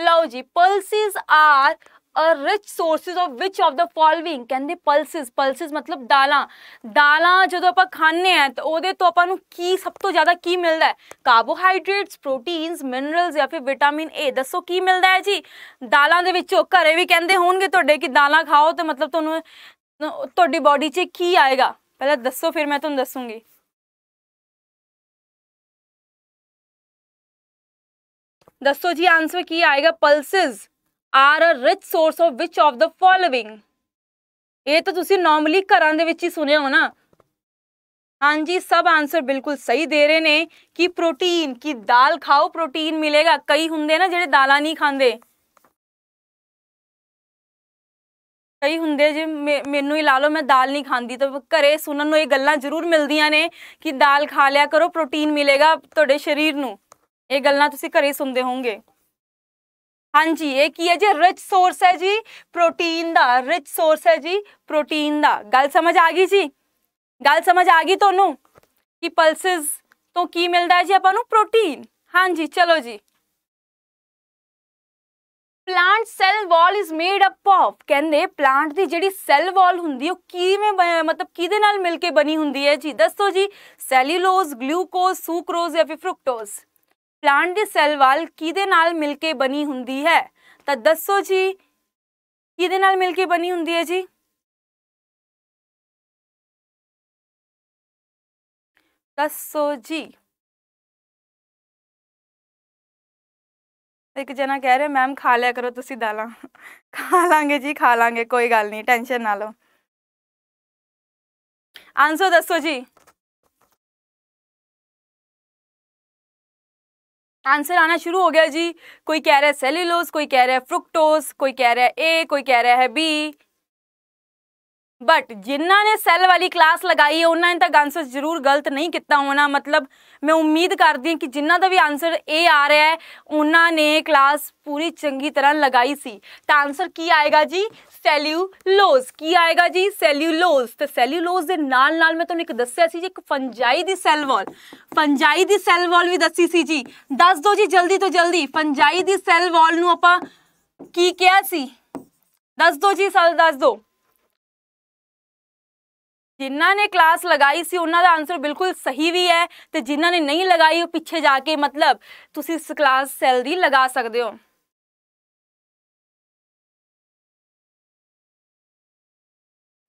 लो जी pulses are rich sources of which of the following कहते पल्सिस पल्सिस मतलब दालां दालां जो आप खाने हैं तो वो तो अपन की सब तो ज़्यादा की मिलता है कार्बोहाइड्रेट्स प्रोटीन्स मिनरल्स या फिर विटामिन ए दसो की मिलता है जी दालों के ਵਿੱਚੋਂ ਘਰੇ ਵੀ ਕਹਿੰਦੇ ਹੋਣਗੇ ਤੁਹਾਡੇ ਕਿ ਦਾਲਾਂ ਖਾਓ ਤੇ ਮਤਲਬ ਤੁਹਾਨੂੰ ਤੁਹਾਡੀ ਬਾਡੀ 'ਚ ਕੀ ਆਏਗਾ ਪਹਿਲਾਂ ਦੱਸੋ ਫਿਰ ਮੈਂ ਤੁਹਾਨੂੰ ਦੱਸੂਗੀ ਦੱਸੋ ਜੀ ਆਨਸਰ ਕੀ ਆਏਗਾ pulses are a rich source of which of the following ਇਹ ਤਾਂ ਤੁਸੀਂ ਨਾਰਮਲੀ ਘਰਾਂ ਦੇ ਵਿੱਚ ਹੀ ਸੁਣਿਆ ਹੋ ਨਾ ਹਾਂਜੀ ਸਭ ਆਨਸਰ ਬਿਲਕੁਲ ਸਹੀ ਦੇ ਰਹੇ ਨੇ ਕਿ ਪ੍ਰੋਟੀਨ ਕਿ ਦਾਲ ਖਾਓ ਪ੍ਰੋਟੀਨ ਮਿਲੇਗਾ ਕਈ ਹੁੰਦੇ ਨਾ ਜਿਹੜੇ ਦਾਲਾਂ ਨਹੀਂ ਖਾਂਦੇ ਕਈ ਹੁੰਦੇ ਜੇ ਮੈਨੂੰ ਹੀ ਲਾ ਲਓ ਮੈਂ ਦਾਲ ਨਹੀਂ ਖਾਂਦੀ ਤਾਂ ਘਰੇ ਸੁਣਨ ਨੂੰ ਇਹ ਗੱਲਾਂ ਜ਼ਰੂਰ ਮਿਲਦੀਆਂ ਨੇ ਕਿ ਦਾਲ ਖਾ ਲਿਆ ਕਰੋ ਪ੍ਰੋਟੀਨ ਮਿਲੇਗਾ ਤੁਹਾਡੇ ਸਰੀਰ ਨੂੰ ਇਹ ਗੱਲਾਂ ਤੁਸੀਂ ਘਰੇ ਸੁਣਦੇ ਹੋਵੋਗੇ हाँ जी ये की है जी रिच सोर्स है जी प्रोटीन का रिच सोर्स है जी प्रोटीन का गल समझ आ गई जी गल समझ आ गई थोनों तो कि पल्सिस तो की मिलता है जी अपन प्रोटीन हाँ जी चलो जी plant cell wall is made up of कहते प्लांट की जी सैल वॉल होंगी किमें मतलब कि मिलकर बनी होंगी है जी दसो जी सैल्यूलोज ग्लूकोज सुक्रोज या फिर फ्रुक्टोज़ ਪਲਾਂਟ ਦੀ ਸੈੱਲ ਵਾਲ ਕਿਹਦੇ ਨਾਲ ਮਿਲ ਕੇ ਬਣੀ ਹੁੰਦੀ ਹੈ ਤਾਂ ਦੱਸੋ ਜੀ ਕਿਹਦੇ ਨਾਲ ਮਿਲ ਕੇ ਬਣੀ ਹੁੰਦੀ ਹੈ ਜੀ ਦੱਸੋ ਜੀ ਇੱਕ ਜਣਾ ਕਹਿ ਰਿਹਾ ਮੈਮ ਖਾ ਲਿਆ ਕਰੋ ਤੁਸੀਂ ਦਾਲਾਂ ਖਾ ਲਾਂਗੇ ਜੀ ਖਾ ਲਾਂਗੇ ਕੋਈ ਗੱਲ ਨਹੀਂ ਟੈਨਸ਼ਨ ਨਾ ਲਓ ਆਨਸਰ ਦੱਸੋ ਜੀ आंसर आना शुरू हो गया जी कोई कह रहा है सेल्यूलोज कोई कह रहा है फ्रुक्टोज कोई कह रहा है ए कोई कह रहा है बी बट जिन्ना ने सैल वाली ਕਲਾਸ ਲਗਾਈ ਹੈ ਉਹਨਾਂ ਨੇ ਤਾਂ ਆਨਸਰ ਜ਼ਰੂਰ ਗਲਤ ਨਹੀਂ ਕੀਤਾ ਹੋਣਾ ਮਤਲਬ ਮੈਂ ਉਮੀਦ ਕਰਦੀ ਹਾਂ ਕਿ ਜਿੰਨਾ ਦਾ ਵੀ ਆਨਸਰ ਏ ਆ ਰਿਹਾ ਹੈ ਉਹਨਾਂ ਨੇ ਕਲਾਸ ਪੂਰੀ ਚੰਗੀ ਤਰ੍ਹਾਂ ਲਗਾਈ ਸੀ ਤਾਂ ਆਨਸਰ ਕੀ ਆਏਗਾ ਜੀ ਸੈਲਿਊਲੋਜ਼ ਕੀ ਆਏਗਾ ਜੀ ਸੈਲਿਊਲੋਜ਼ ਤੇ ਸੈਲਿਊਲੋਜ਼ ਦੇ ਨਾਲ ਨਾਲ ਮੈਂ ਤੁਹਾਨੂੰ ਇੱਕ ਦੱਸਿਆ ਸੀ ਜੀ ਇੱਕ ਫੰਜਾਈ ਦੀ ਸੈਲ ਵਾਲ ਫੰਜਾਈ ਦੀ ਸੈਲ ਵਾਲ ਵੀ ਦੱਸੀ ਸੀ ਜੀ ਦੱਸ ਦਿਓ ਜੀ ਜਲਦੀ ਤੋਂ ਜਲਦੀ ਫੰਜਾਈ ਦੀ ਸੈਲ ਵਾਲ ਨੂੰ ਆਪਾਂ ਕੀ ਕਿਹਾ ਸੀ ਦੱਸ ਦਿਓ ਜੀ ਸਾਲ ਦੱਸ ਦਿਓ ਜਿਨ੍ਹਾਂ ਨੇ ਕਲਾਸ ਲਗਾਈ ਸੀ ਉਹਨਾਂ ਦਾ ਆਨਸਰ ਬਿਲਕੁਲ ਸਹੀ ਵੀ ਹੈ ਤੇ ਜਿਨ੍ਹਾਂ ਨੇ ਨਹੀਂ ਲਗਾਈ ਉਹ ਪਿੱਛੇ ਜਾ ਕੇ ਮਤਲਬ ਤੁਸੀਂ ਇਸ ਕਲਾਸ ਸੈਲ ਦੀ ਲਗਾ ਸਕਦੇ ਹੋ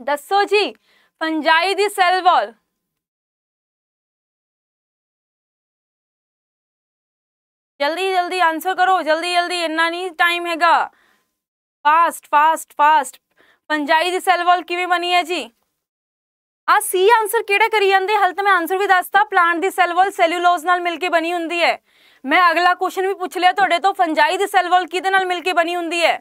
ਦੱਸੋ ਜੀ ਪੰਜਾਈ ਦੀ ਸੈਲ ਵਾਲ ਜਲਦੀ ਜਲਦੀ ਆਨਸਰ ਕਰੋ ਜਲਦੀ ਜਲਦੀ ਇੰਨਾ ਨਹੀਂ ਟਾਈਮ ਹੈਗਾ ਫਾਸਟ ਫਾਸਟ ਫਾਸਟ ਪੰਜਾਈ ਦੀ ਸੈਲ ਵਾਲ ਕਿਵੇਂ ਬਣੀ ਹੈ ਜੀ ਆ ਸੀ ਆਨਸਰ ਕਿਹੜਾ ਕਰੀ ਜਾਂਦੇ ਹਲ ਤਾਂ ਮੈਂ ਆਨਸਰ ਵੀ ਦੱਸਤਾ ਪਲਾਂਟ ਦੀ ਸੈਲ ਵਾਲ ਸੈਲੂਲੋਜ਼ ਨਾਲ ਮਿਲ ਕੇ ਬਣੀ ਹੁੰਦੀ ਹੈ ਮੈਂ ਅਗਲਾ ਕੁਐਸਚਨ ਵੀ ਪੁੱਛ ਲਿਆ ਤੁਹਾਡੇ ਤੋਂ ਫੰਜਾਈ ਦੀ ਸੈਲ ਵਾਲ ਕਿਹਦੇ ਨਾਲ ਮਿਲ ਕੇ ਬਣੀ ਹੁੰਦੀ ਹੈ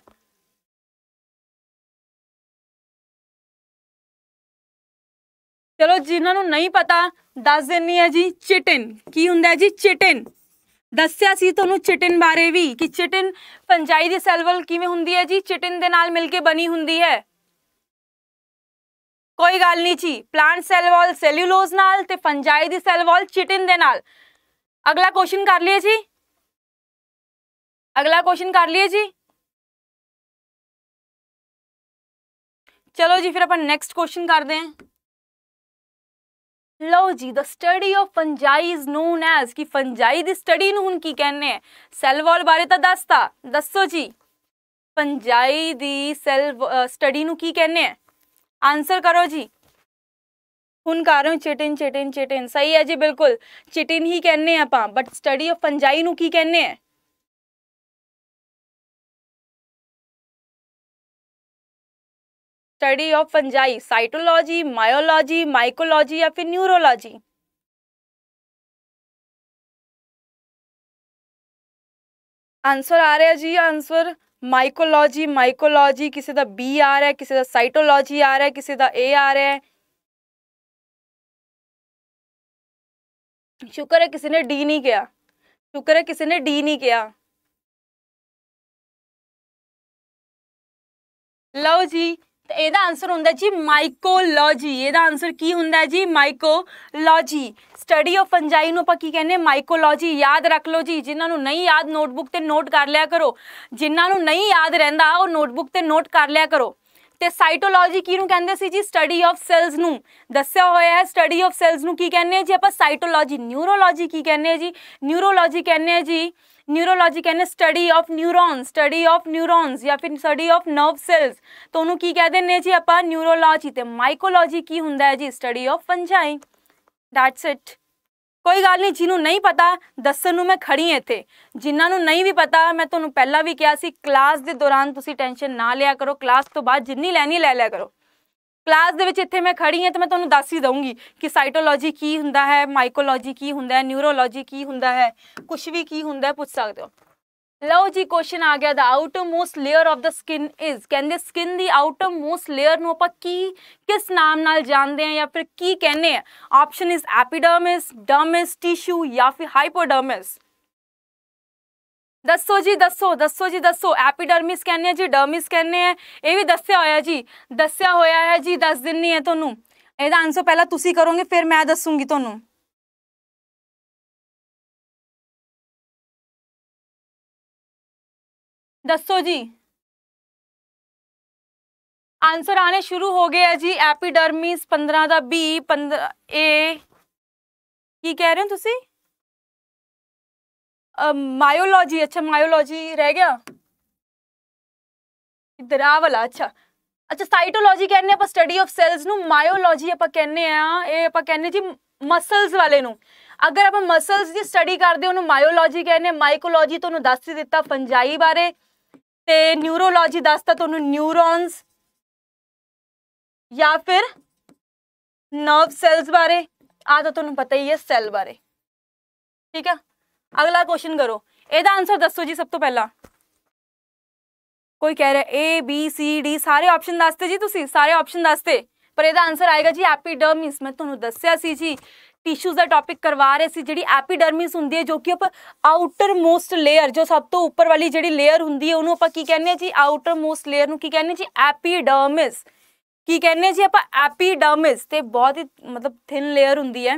ਚਲੋ ਜਿਨ੍ਹਾਂ ਨੂੰ ਨਹੀਂ ਪਤਾ ਦੱਸ ਦਿੰਨੀ ਹੈ ਜੀ ਚਿਟਿਨ ਕੀ ਹੁੰਦਾ ਜੀ ਚਿਟਿਨ ਦੱਸਿਆ ਸੀ ਤੁਹਾਨੂੰ ਚਿਟਿਨ ਬਾਰੇ ਵੀ ਕਿ ਚਿਟਿਨ ਪੰਜਾਈ ਦੀ ਸੈਲ ਵਾਲ ਕਿਵੇਂ ਹੁੰਦੀ ਹੈ ਜੀ ਚਿਟਿਨ ਦੇ ਨਾਲ ਮਿਲ ਕੇ ਬਣੀ ਹੁੰਦੀ ਹੈ ਕੋਈ ਗੱਲ ਨਹੀਂ ਜੀ ਪਲਾਂਟ ਸੈੱਲ ਵਾਲ ਸੈਲੂਲੋਜ਼ ਨਾਲ ਤੇ ਫੰਜਾਈ ਦੀ ਸੈੱਲ ਵਾਲ ਚਿਟਿਨ ਦੇ ਨਾਲ ਅਗਲਾ ਕੁਐਸਚਨ ਕਰ ਲਈਏ ਜੀ ਅਗਲਾ ਕੁਐਸਚਨ ਕਰ ਲਈਏ ਜੀ ਚਲੋ ਜੀ ਫਿਰ ਆਪਾਂ ਨੈਕਸਟ ਕੁਐਸਚਨ ਕਰਦੇ ਹਾਂ ਲਓ ਜੀ the study of fungi is known as ਕਿ ਫੰਜਾਈ ਦੀ ਸਟੱਡੀ ਨੂੰ ਹੁਣ ਕੀ ਕਹਿੰਦੇ ਆ ਸੈੱਲ ਵਾਲ ਬਾਰੇ ਤਾਂ ਦੱਸਤਾ ਦੱਸੋ ਜੀ ਫੰਜਾਈ ਦੀ ਸੈੱਲ ਸਟੱਡੀ ਨੂੰ ਕੀ ਕਹਿੰਦੇ ਆ आंसर करो जी हूं कह रहे हो चिटिन चिटिन चिटिन सही है जी बिल्कुल चिटिन ही कहने आप बट स्टडी ऑफ पंजाई की कहने हैं study of fungi cytology myology mycology या फिर न्यूरोलॉजी आंसर आ रहा है जी आंसर ਮਾਈਕੋਲੋਜੀ ਮਾਈਕੋਲੋਜੀ ਕਿਸੇ ਦਾ ਬੀ ਆ ਰਿਹਾ ਕਿਸੇ ਦਾ ਸਾਈਟੋਲੋਜੀ ਆ ਰਿਹਾ ਕਿਸੇ ਦਾ ਏ ਆ ਰਿਹਾ ਸ਼ੁਕਰ ਹੈ ਕਿਸੇ ਨੇ ਡੀ ਨਹੀਂ ਕਿਹਾ ਸ਼ੁਕਰ ਹੈ ਕਿਸੇ ਨੇ ਡੀ ਨਹੀਂ ਕਿਹਾ ਲਓ ਜੀ ਤੇ ਇਹਦਾ ਆਨਸਰ ਹੁੰਦਾ ਜੀ ਮਾਈਕੋਲੋਜੀ ਇਹਦਾ ਆਨਸਰ ਕੀ ਹੁੰਦਾ ਜੀ ਮਾਈਕੋਲੋਜੀ ਸਟੱਡੀ ਆਫ ਫੰਜਾਈ ਨੂੰ ਆਪਾਂ ਕੀ ਕਹਿੰਦੇ ਮਾਈਕੋਲੋਜੀ ਯਾਦ ਰੱਖ ਲਓ ਜੀ ਜਿਨ੍ਹਾਂ ਨੂੰ ਨਹੀਂ ਯਾਦ ਨੋਟਬੁੱਕ ਤੇ ਨੋਟ ਕਰ ਲਿਆ ਕਰੋ ਜਿਨ੍ਹਾਂ ਨੂੰ ਨਹੀਂ ਯਾਦ ਰਹਿੰਦਾ ਉਹ ਨੋਟਬੁੱਕ ਤੇ ਨੋਟ ਕਰ ਲਿਆ ਕਰੋ ਤੇ ਸਾਈਟੋਲੋਜੀ ਕਿਹਨੂੰ ਕਹਿੰਦੇ ਸੀ ਜੀ ਸਟੱਡੀ ਆਫ ਸੈਲਸ ਨੂੰ ਦੱਸਿਆ ਹੋਇਆ ਹੈ ਸਟੱਡੀ ਆਫ ਸੈਲਸ ਨੂੰ ਕੀ ਕਹਿੰਦੇ ਆ ਜੀ ਆਪਾਂ ਸਾਈਟੋਲੋਜੀ ਨਿਊਰੋਲੋਜੀ ਕੀ ਕਹਿੰਦੇ ਆ ਜੀ ਨਿਊਰੋਲੋਜੀ ਕਹਿੰਦੇ ਆ ਜੀ ਨਿਊਰੋਲੋਜੀ ਕਹਿੰਦੇ study of neuron study of neurons ਜਾਂ ਫਿਰ ਸਟੱਡੀ ਆਫ ਨਰਵ ਸੈਲਸ ਤਾਂ ਕੀ ਕਹਿੰਦੇ ਨੇ ਜੀ ਆਪਾਂ ਨਿਊਰੋਲੋਜੀ ਤੇ ਮਾਈਕੋਲੋਜੀ ਕੀ ਹੁੰਦਾ ਹੈ ਜੀ study of fungi that's it ਕੋਈ ਗੱਲ ਨਹੀਂ ਜਿਹਨੂੰ ਨਹੀਂ ਪਤਾ ਦੱਸਣ ਨੂੰ ਮੈਂ ਖੜੀ ਇੱਥੇ ਜਿਨ੍ਹਾਂ ਨੂੰ ਨਹੀਂ ਵੀ ਪਤਾ ਮੈਂ ਤੁਹਾਨੂੰ ਪਹਿਲਾਂ ਵੀ ਕਿਹਾ ਸੀ ਕਲਾਸ ਦੇ ਦੌਰਾਨ ਤੁਸੀਂ ਟੈਨਸ਼ਨ ਨਾ ਲਿਆ ਕਰੋ ਕਲਾਸ ਤੋਂ ਬਾਅਦ ਜਿੰਨੀ ਲੈਣੀ ਲੈ ਲਿਆ ਕਰੋ ਕਲਾਸ ਦੇ ਵਿੱਚ ਇੱਥੇ ਮੈਂ ਖੜੀ ਹਾਂ ਤੇ ਮੈਂ ਤੁਹਾਨੂੰ ਦੱਸ ਹੀ ਦਊਂਗੀ ਕਿ ਸਾਈਟੋਲੋਜੀ ਕੀ ਹੁੰਦਾ ਹੈ ਮਾਈਕੋਲੋਜੀ ਕੀ ਹੁੰਦਾ ਹੈ ਨਿਊਰੋਲੋਜੀ ਕੀ ਹੁੰਦਾ ਹੈ ਕੁਝ ਵੀ ਕੀ ਹੁੰਦਾ ਹੈ ਪੁੱਛ ਸਕਦੇ ਹੋ ਲਓ ਜੀ ਕੁਐਸਚਨ ਆ ਗਿਆ the outermost layer of the skin is ਕਹਿੰਦੇ ਸਕਿਨ ਦੀ ਆਊਟਰਮੋਸਟ ਲੇਅਰ ਨੂੰ ਆਪਾਂ ਕੀ ਕਿਸ ਨਾਮ ਨਾਲ ਜਾਣਦੇ ਆ ਜਾਂ ਫਿਰ ਕੀ ਕਹਿੰਦੇ ਆ option is epidermis dermis tissue ਜਾਂ ਫਿਰ ਹਾਈਪੋਡਰਮਿਸ ਦੱਸੋ ਜੀ ਦੱਸੋ ਦੱਸੋ ਜੀ ਦੱਸੋ ਐਪੀਡਰਮਿਸ ਕਹਿੰਦੇ ਆ ਜੀ ਡਰਮਿਸ ਕਹਿੰਦੇ ਆ ਇਹ ਵੀ ਦੱਸਿਆ ਹੋਇਆ ਜੀ ਦੱਸਿਆ ਹੋਇਆ ਹੈ ਜੀ ਦੱਸ ਦਿੰਨੀ ਹੈ ਤੁਹਾਨੂੰ ਇਹਦਾ ਆਨਸਰ ਪਹਿਲਾਂ ਤੁਸੀਂ ਕਰੋਗੇ ਫਿਰ ਮੈਂ ਦੱਸੂਗੀ ਤੁਹਾਨੂੰ ਦੱਸੋ ਜੀ आंसर आने शुरू हो गया जी एपीडर्मिस पंद्रह का बी पंद्रह ए की कह रहे हो तुम ਮਾਇਓਲੋਜੀ ਅੱਛਾ ਮਾਇਓਲੋਜੀ ਰਹਿ ਗਿਆ ਇਧਰ ਆ ਵਾਲਾ ਅੱਛਾ ਅੱਛਾ ਸਾਈਟੋਲੋਜੀ ਕਹਿੰਦੇ ਆਪਾਂ ਸਟੱਡੀ ਆਫ ਸੈਲਸ ਨੂੰ ਮਾਇਓਲੋਜੀ ਆਪਾਂ ਕਹਿੰਦੇ ਆ ਇਹ ਆਪਾਂ ਕਹਿੰਦੇ ਜੀ ਮਸਲਸ ਵਾਲੇ ਨੂੰ ਅਗਰ ਆਪਾਂ ਮਸਲਸ ਦੀ ਸਟੱਡੀ ਕਰਦੇ ਉਹਨੂੰ ਮਾਇਓਲੋਜੀ ਕਹਿੰਦੇ ਮਾਈਕੋਲੋਜੀ ਤੁਹਾਨੂੰ ਦੱਸ ਹੀ ਦਿੱਤਾ ਫੰਜਾਈ ਬਾਰੇ ਤੇ ਨਿਊਰੋਲੋਜੀ ਦੱਸਤਾ ਤੁਹਾਨੂੰ ਨਿਊਰੋਨਸ ਜਾਂ ਫਿਰ ਨਰਵ ਸੈਲਸ ਬਾਰੇ ਆ ਤਾਂ ਤੁਹਾਨੂੰ ਪਤਾ ਹੀ ਹੈ ਸੈਲ ਬਾਰੇ ਠੀਕ ਹੈ ਅਗਲਾ ਕੁਐਸਚਨ ਕਰੋ ਇਹਦਾ ਆਨਸਰ ਦੱਸੋ ਜੀ ਸਭ ਤੋਂ ਪਹਿਲਾਂ ਕੋਈ ਕਹਿ ਰਿਹਾ A B C D ਸਾਰੇ ਆਪਸ਼ਨ ਦੱਸਤੇ ਜੀ ਤੁਸੀਂ ਸਾਰੇ ਆਪਸ਼ਨ ਦੱਸਤੇ ਪਰ ਇਹਦਾ ਆਨਸਰ ਆਏਗਾ ਜੀ ਐਪੀਡਰਮਿਸ ਮੈਂ ਤੁਹਾਨੂੰ ਦੱਸਿਆ ਸੀ ਜੀ ਟਿਸ਼ੂਜ਼ ਦਾ ਟੌਪਿਕ ਕਰਵਾ ਰਹੇ ਸੀ ਜਿਹੜੀ ਐਪੀਡਰਮਿਸ ਹੁੰਦੀ ਹੈ ਜੋ ਕਿ ਆਪਾਂ ਆਊਟਰ ਮੋਸਟ ਲੇਅਰ ਜੋ ਸਭ ਤੋਂ ਉੱਪਰ ਵਾਲੀ ਜਿਹੜੀ ਲੇਅਰ ਹੁੰਦੀ ਹੈ ਉਹਨੂੰ ਆਪਾਂ ਕੀ ਕਹਿੰਦੇ ਆ ਜੀ ਆਊਟਰ ਮੋਸਟ ਲੇਅਰ ਨੂੰ ਕੀ ਕਹਿੰਦੇ ਜੀ ਐਪੀਡਰਮਿਸ ਕੀ ਕਹਿੰਦੇ ਜੀ ਆਪਾਂ ਐਪੀਡਰਮਿਸ ਤੇ ਬਹੁਤ ਹੀ ਮਤਲਬ ਥਿਨ ਲੇਅਰ ਹੁੰਦੀ ਹੈ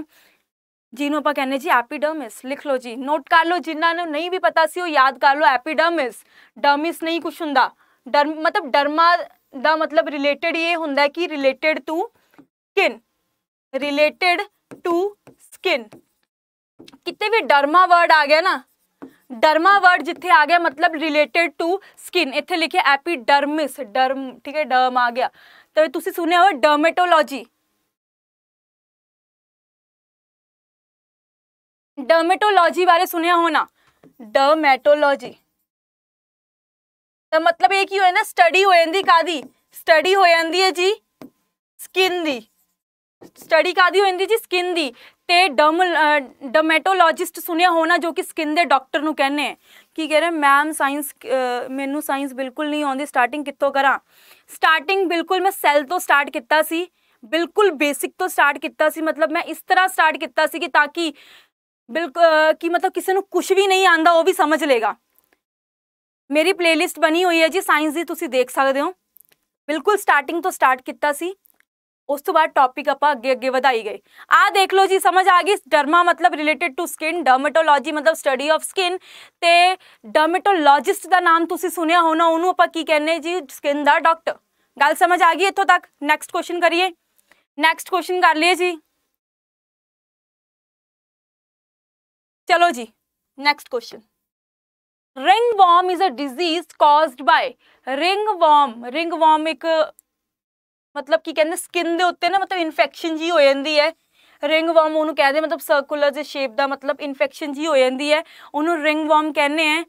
जिन्हों पर कहने जी एपीडर्मिस लिख लो जी नोट कर लो जिन्होंने नहीं भी पता सी याद कर लो एपीडर्मिस डर्मिस नहीं कुछ हों डर मतलब डर्मा का मतलब रिलेटेड ये होंगे कि related to skin related to skin कितने भी डर्मा वर्ड आ गया ना डर्मा वर्ड जिथे आ गया मतलब रिलेटेड टू स्किन इतने लिखे एपीडर्मिस डर ठीक है डर्म आ गया तो तुम सुने डर्मेटोलॉजी डर्मेटोलॉजी बारे सुने हो ना डर्मेटोलॉजी तो मतलब एक ही हो ना स्टडी हो जाती कादी स्टडी हो जाती है जी स्किन दी स्टडी ਕਾਦੀ ਹੋ ਜਾਂਦੀ ਜੀ ਸਕਿਨ ਦੀ ਤੇ ਡਰਮ ਡਰਮੈਟੋਲੋਜਿਸਟ ਸੁਣਿਆ ਹੋਣਾ ਜੋ ਕਿ ਸਕਿਨ ਦੇ ਡਾਕਟਰ ਨੂੰ ਕਹਿੰਦੇ ਆ ਕੀ ਕਹ ਰਹੇ ਮੈਮ ਸਾਇੰਸ ਮੈਨੂੰ ਸਾਇੰਸ ਬਿਲਕੁਲ ਨਹੀਂ ਆਉਂਦੀ ਸਟਾਰਟਿੰਗ ਕਿੱਥੋਂ ਕਰਾਂ ਸਟਾਰਟਿੰਗ ਬਿਲਕੁਲ ਮੈਂ ਸੈਲ ਤੋਂ ਸਟਾਰਟ ਕੀਤਾ ਸੀ ਬਿਲਕੁਲ ਬੇਸਿਕ ਤੋਂ ਸਟਾਰਟ ਕੀਤਾ ਸੀ ਮਤਲਬ ਮੈਂ ਇਸ ਤਰ੍ਹਾਂ ਸਟਾਰਟ ਕੀਤਾ ਸੀ ਕਿ ਤਾਂ ਕਿ ਬਿਲਕੁਲ ਕਿ ਮਤਲਬ ਕਿਸੇ ਨੂੰ ਕੁਝ ਵੀ ਨਹੀਂ ਆਂਦਾ ਉਹ ਵੀ ਸਮਝ ਲੇਗਾ ਮੇਰੀ ਪਲੇਲਿਸਟ ਬਣੀ ਹੋਈ ਹੈ ਜੀ ਸਾਇੰਸ ਦੀ ਤੁਸੀਂ ਦੇਖ ਸਕਦੇ ਹੋ ਬਿਲਕੁਲ ਸਟਾਰਟਿੰਗ ਤੋਂ ਸਟਾਰਟ ਕੀਤਾ ਸੀ ਉਸ ਤੋਂ ਬਾਅਦ ਟੌਪਿਕ ਆਪਾਂ ਅੱਗੇ ਅੱਗੇ ਵਧਾਈ ਗਈ ਆ ਦੇਖ ਲਓ ਜੀ ਸਮਝ ਆ ਗਈ ਡਰਮਾ ਮਤਲਬ ਰਿਲੇਟਡ ਟੂ ਸਕਿਨ ਡਰਮਟੋਲੋਜੀ ਮਤਲਬ ਸਟੱਡੀ ਆਫ ਸਕਿਨ ਤੇ ਡਰਮਟੋਲੋਜਿਸਟ ਦਾ ਨਾਮ ਤੁਸੀਂ ਸੁਣਿਆ ਹੋਣਾ ਉਹਨੂੰ ਆਪਾਂ ਕੀ ਕਹਿੰਦੇ ਜੀ ਸਕਿਨ ਦਾ ਡਾਕਟਰ ਗੱਲ ਸਮਝ ਆ ਗਈ ਇੱਥੋਂ ਤੱਕ ਨੈਕਸਟ ਕੁਐਸਚਨ ਕਰੀਏ ਨੈਕਸਟ ਕੁਐਸਚਨ ਕਰ ਲਈਏ ਜੀ ਚਲੋ ਜੀ next question worm is a disease caused by ringworm ਇੱਕ ਮਤਲਬ ਕੀ ਕਹਿੰਦੇ ਸਕਿਨ ਦੇ ਉੱਤੇ ਨਾ ਮਤਲਬ ਇਨਫੈਕਸ਼ਨ ਜੀ ਹੋ ਜਾਂਦੀ ਹੈ ਵਾਰਮ ਉਹਨੂੰ ਕਹਿੰਦੇ ਮਤਲਬ ਸਰਕੂਲਰ ਜੇ ਸ਼ੇਪ ਦਾ ਮਤਲਬ ਇਨਫੈਕਸ਼ਨ ਜੀ ਹੋ ਜਾਂਦੀ ਹੈ ਉਹਨੂੰ ਵਾਰਮ ਕਹਿੰਦੇ ਆ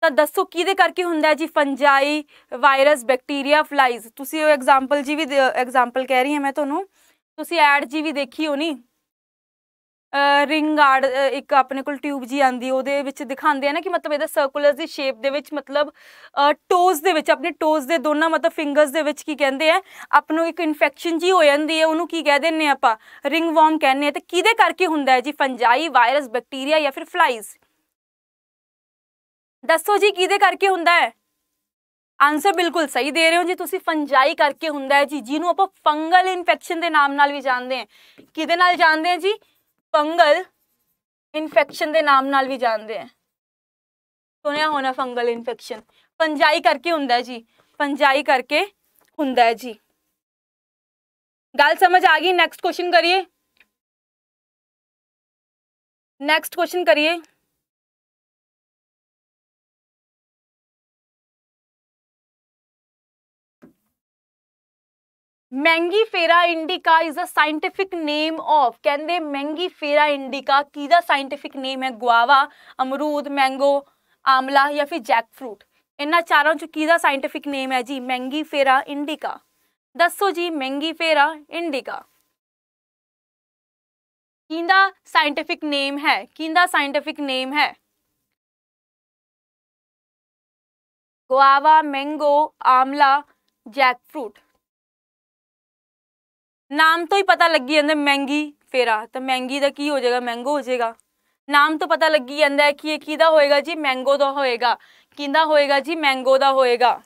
ਤਾਂ ਦੱਸੋ ਕਿਹਦੇ ਕਰਕੇ ਹੁੰਦਾ ਹੈ ਜੀ ਫੰਜਾਈ ਵਾਇਰਸ ਬੈਕਟੀਰੀਆ ਫਲਾਈਜ਼ ਤੁਸੀਂ ਉਹ ਐਗਜ਼ਾਮਪਲ ਜੀ ਵੀ ਐਗਜ਼ਾਮਪਲ ਕਹਿ ਰਹੀ ਹਾਂ ਮੈਂ ਤੁਹਾਨੂੰ ਤੁਸੀਂ ਐਡ ਜੀ ਵੀ ਦੇਖੀ ਹੋਣੀ ਰਿੰਗ ਗਾਰਡ ਇੱਕ ਆਪਣੇ ਕੋਲ ਟਿਊਬ ਜੀ ਆਂਦੀ ਉਹਦੇ ਵਿੱਚ ਦਿਖਾਉਂਦੇ ਆ ਨਾ ਕਿ ਮਤਲਬ ਇਹਦਾ ਸਰਕੂਲਰ ਦੀ ਸ਼ੇਪ ਦੇ ਵਿੱਚ ਮਤਲਬ ਟੋਜ਼ ਦੇ ਵਿੱਚ ਆਪਣੇ ਟੋਜ਼ ਦੇ ਦੋਨਾਂ ਮਤਲਬ ਫਿੰਗਰਸ ਦੇ ਵਿੱਚ ਕੀ ਕਹਿੰਦੇ ਆ ਆਪ ਨੂੰ ਇੱਕ ਇਨਫੈਕਸ਼ਨ ਜੀ ਹੋ ਜਾਂਦੀ ਹੈ ਉਹਨੂੰ ਕੀ ਕਹਿ ਦਿੰਨੇ ਆਪਾਂ ਰਿੰਗ ਵਰਮ ਕਹਿੰਦੇ ਆ ਤੇ ਕਿਹਦੇ ਕਰਕੇ ਹੁੰਦਾ ਹੈ ਜੀ ਫੰਜਾਈ ਵਾਇਰਸ ਬੈਕਟੀਰੀਆ ਜਾਂ ਫਿਰ ਫਲਾਈਜ਼ ਦੱਸੋ ਜੀ ਕਿਹਦੇ ਕਰਕੇ ਹੁੰਦਾ ਹੈ ਆਨਸਰ ਬਿਲਕੁਲ ਸਹੀ ਦੇ ਰਹੇ ਹੋ ਜੀ ਤੁਸੀਂ ਫੰਜਾਈ ਕਰਕੇ ਹੁੰਦਾ ਹੈ ਜੀ ਜਿਹਨੂੰ ਆਪਾਂ ਫੰਗਲ ਇਨਫੈਕਸ਼ਨ ਦੇ ਨਾਮ ਨਾਲ ਵੀ ਜਾਣਦੇ ਹਾਂ ਕਿਹਦੇ ਨਾਲ ਜਾਣਦੇ ਹਾਂ ਜੀ ਫੰਗਲ ਇਨਫੈਕਸ਼ਨ ਦੇ ਨਾਮ ਨਾਲ ਵੀ ਜਾਣਦੇ ਆ ਸੁਣਿਆ ਹੋਣਾ ਫੰਗਲ ਇਨਫੈਕਸ਼ਨ ਪੰਜਾਈ ਕਰਕੇ ਹੁੰਦਾ ਜੀ पंजाई करके होंगे जी गल समझ आ गई नैक्सट क्वेश्चन करिए नैक्सट क्वेश्चन करिए Mangifera indica is a scientific name of कहते Mangifera indica किसका scientific name है गुआवा अमरूद मैंगो आंवला या फिर जैक फ्रूट इन्होंने चारों चो किसका scientific name है जी Mangifera indica दसो जी Mangifera indica किसका scientific name है किसका scientific name है गुआवा मैंगो आंवला जैक फ्रूट ਨਾਮ ਤੋਂ ਹੀ ਪਤਾ ਲੱਗੀ ਜਾਂਦਾ फेरा ਫੇਰਾ ਤਾਂ ਮਹਿੰਗੀ ਦਾ ਕੀ ਹੋ ਜਾਏਗਾ ਮਹਿੰਗੋ ਹੋ ਜਾਏਗਾ ਨਾਮ ਤੋਂ ਪਤਾ ਲੱਗੀ ਜਾਂਦਾ ਕਿ ਇਹ ਕਿਹਦਾ ਹੋਏਗਾ ਜੀ ਮੈਂਗੋ ਦਾ ਹੋਏਗਾ ਕਿਹਦਾ ਹੋਏਗਾ ਜੀ ਮੈਂਗੋ ਦਾ ਹੋਏਗਾ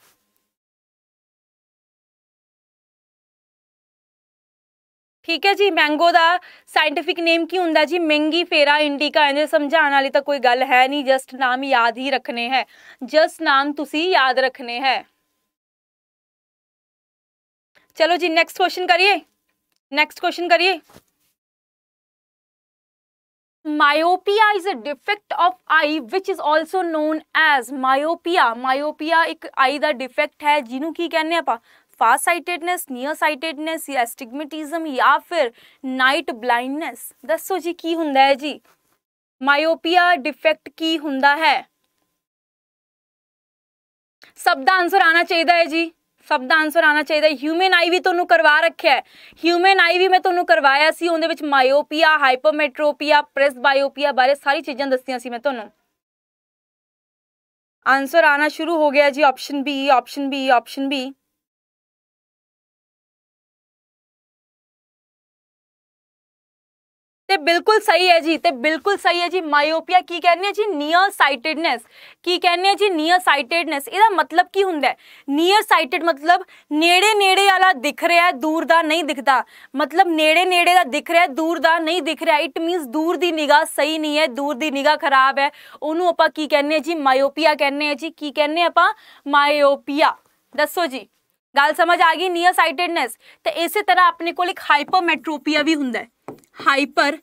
ठीक है जी मैंगो का साइंटिफिक नेम की होंगे जी महंगी फेरा इंडिका इन्हें समझाने वाली तो कोई गल है नहीं जस्ट नाम याद ही रखने हैं जस्ट नाम तुम याद रखने हैं चलो जी नेक्स्ट क्वेश्चन करिए नेक्स्ट क्वेश्चन करिए myopia is a defect of eye which is also known as myopia myopia एक आई का डिफेक्ट है जिन्हों की कहने आप फास्ट साइटेडनेस नियर साइटेडनेस या एस्टिग्मेटिज्म या फिर नाइट ब्लाइंडनेस दसो जी की होंगे है जी मायोपिया डिफेक्ट की होंगे है सब का आंसर आना चाहिए है जी ਸਭ ਦਾ ਆਨਸਰ ਆਣਾ ਚਾਹੀਦਾ ਹਿਊਮਨ ਆਈਵੀ ਤੁਹਾਨੂੰ ਕਰਵਾ ਰੱਖਿਆ ਹੈ ਹਿਊਮਨ ਆਈਵੀ ਮੈਂ ਤੁਹਾਨੂੰ ਕਰਵਾਇਆ ਸੀ ਉਹਦੇ ਵਿੱਚ ਮਾਇਓਪੀਆ ਹਾਈਪੋਮੈਟ੍ਰੋਪੀਆ ਪ੍ਰੈਸ ਬਾਇਓਪੀਆ ਬਾਰੇ ਸਾਰੀ ਚੀਜ਼ਾਂ ਦੱਸੀਆਂ ਸੀ ਮੈਂ ਤੁਹਾਨੂੰ आंसर आना शुरू हो गया जी option B option B option B ਤੇ ਬਿਲਕੁਲ ਸਹੀ ਹੈ ਜੀ ਤੇ ਬਿਲਕੁਲ ਸਹੀ ਹੈ ਜੀ ਮਾਇਓਪੀਆ ਕੀ ਕਹਿੰਦੇ ਆ ਜੀ ਨੀਅਰ ਸਾਈਟਡਨੈਸ ਕੀ ਕਹਿੰਦੇ ਆ ਜੀ ਨੀਅਰ ਸਾਈਟਡਨੈਸ ਇਹਦਾ ਮਤਲਬ ਕੀ ਹੁੰਦਾ ਹੈ ਨੀਅਰ ਸਾਈਟਡ ਮਤਲਬ ਨੇੜੇ ਨੇੜੇ ਵਾਲਾ ਦਿਖ ਰਿਹਾ ਹੈ ਦੂਰ ਦਾ ਨਹੀਂ ਦਿਖਦਾ ਮਤਲਬ ਨੇੜੇ ਨੇੜੇ ਦਾ ਦਿਖ ਰਿਹਾ ਹੈ ਦੂਰ ਦਾ ਨਹੀਂ ਦਿਖ ਰਿਹਾ ਇਟ ਮੀਨਸ ਦੂਰ ਦੀ ਨਿਗਾਹ ਸਹੀ ਨਹੀਂ ਹੈ ਦੂਰ ਦੀ ਨਿਗਾਹ ਖਰਾਬ ਹੈ ਉਹਨੂੰ ਆਪਾਂ ਕੀ ਕਹਿੰਦੇ ਆ ਜੀ ਮਾਇਓਪੀਆ ਕਹਿੰਦੇ ਆ ਜੀ ਕੀ ਕਹਿੰਦੇ ਆਪਾਂ ਮਾਇਓਪੀਆ ਦੱਸੋ ਜੀ ਗੱਲ ਸਮਝ ਆ ਗਈ ਨੀਅਰ ਸਾਈਟਡਨੈਸ ਤੇ ਇਸੇ ਤਰ੍ਹਾਂ ਆਪਣੇ ਕੋਲ ਇੱਕ ਹਾਈਪਰਮੈਟ੍ਰੋਪੀਆ ਵੀ ਹੁੰਦਾ ਹੈ ਹਾਈਪਰ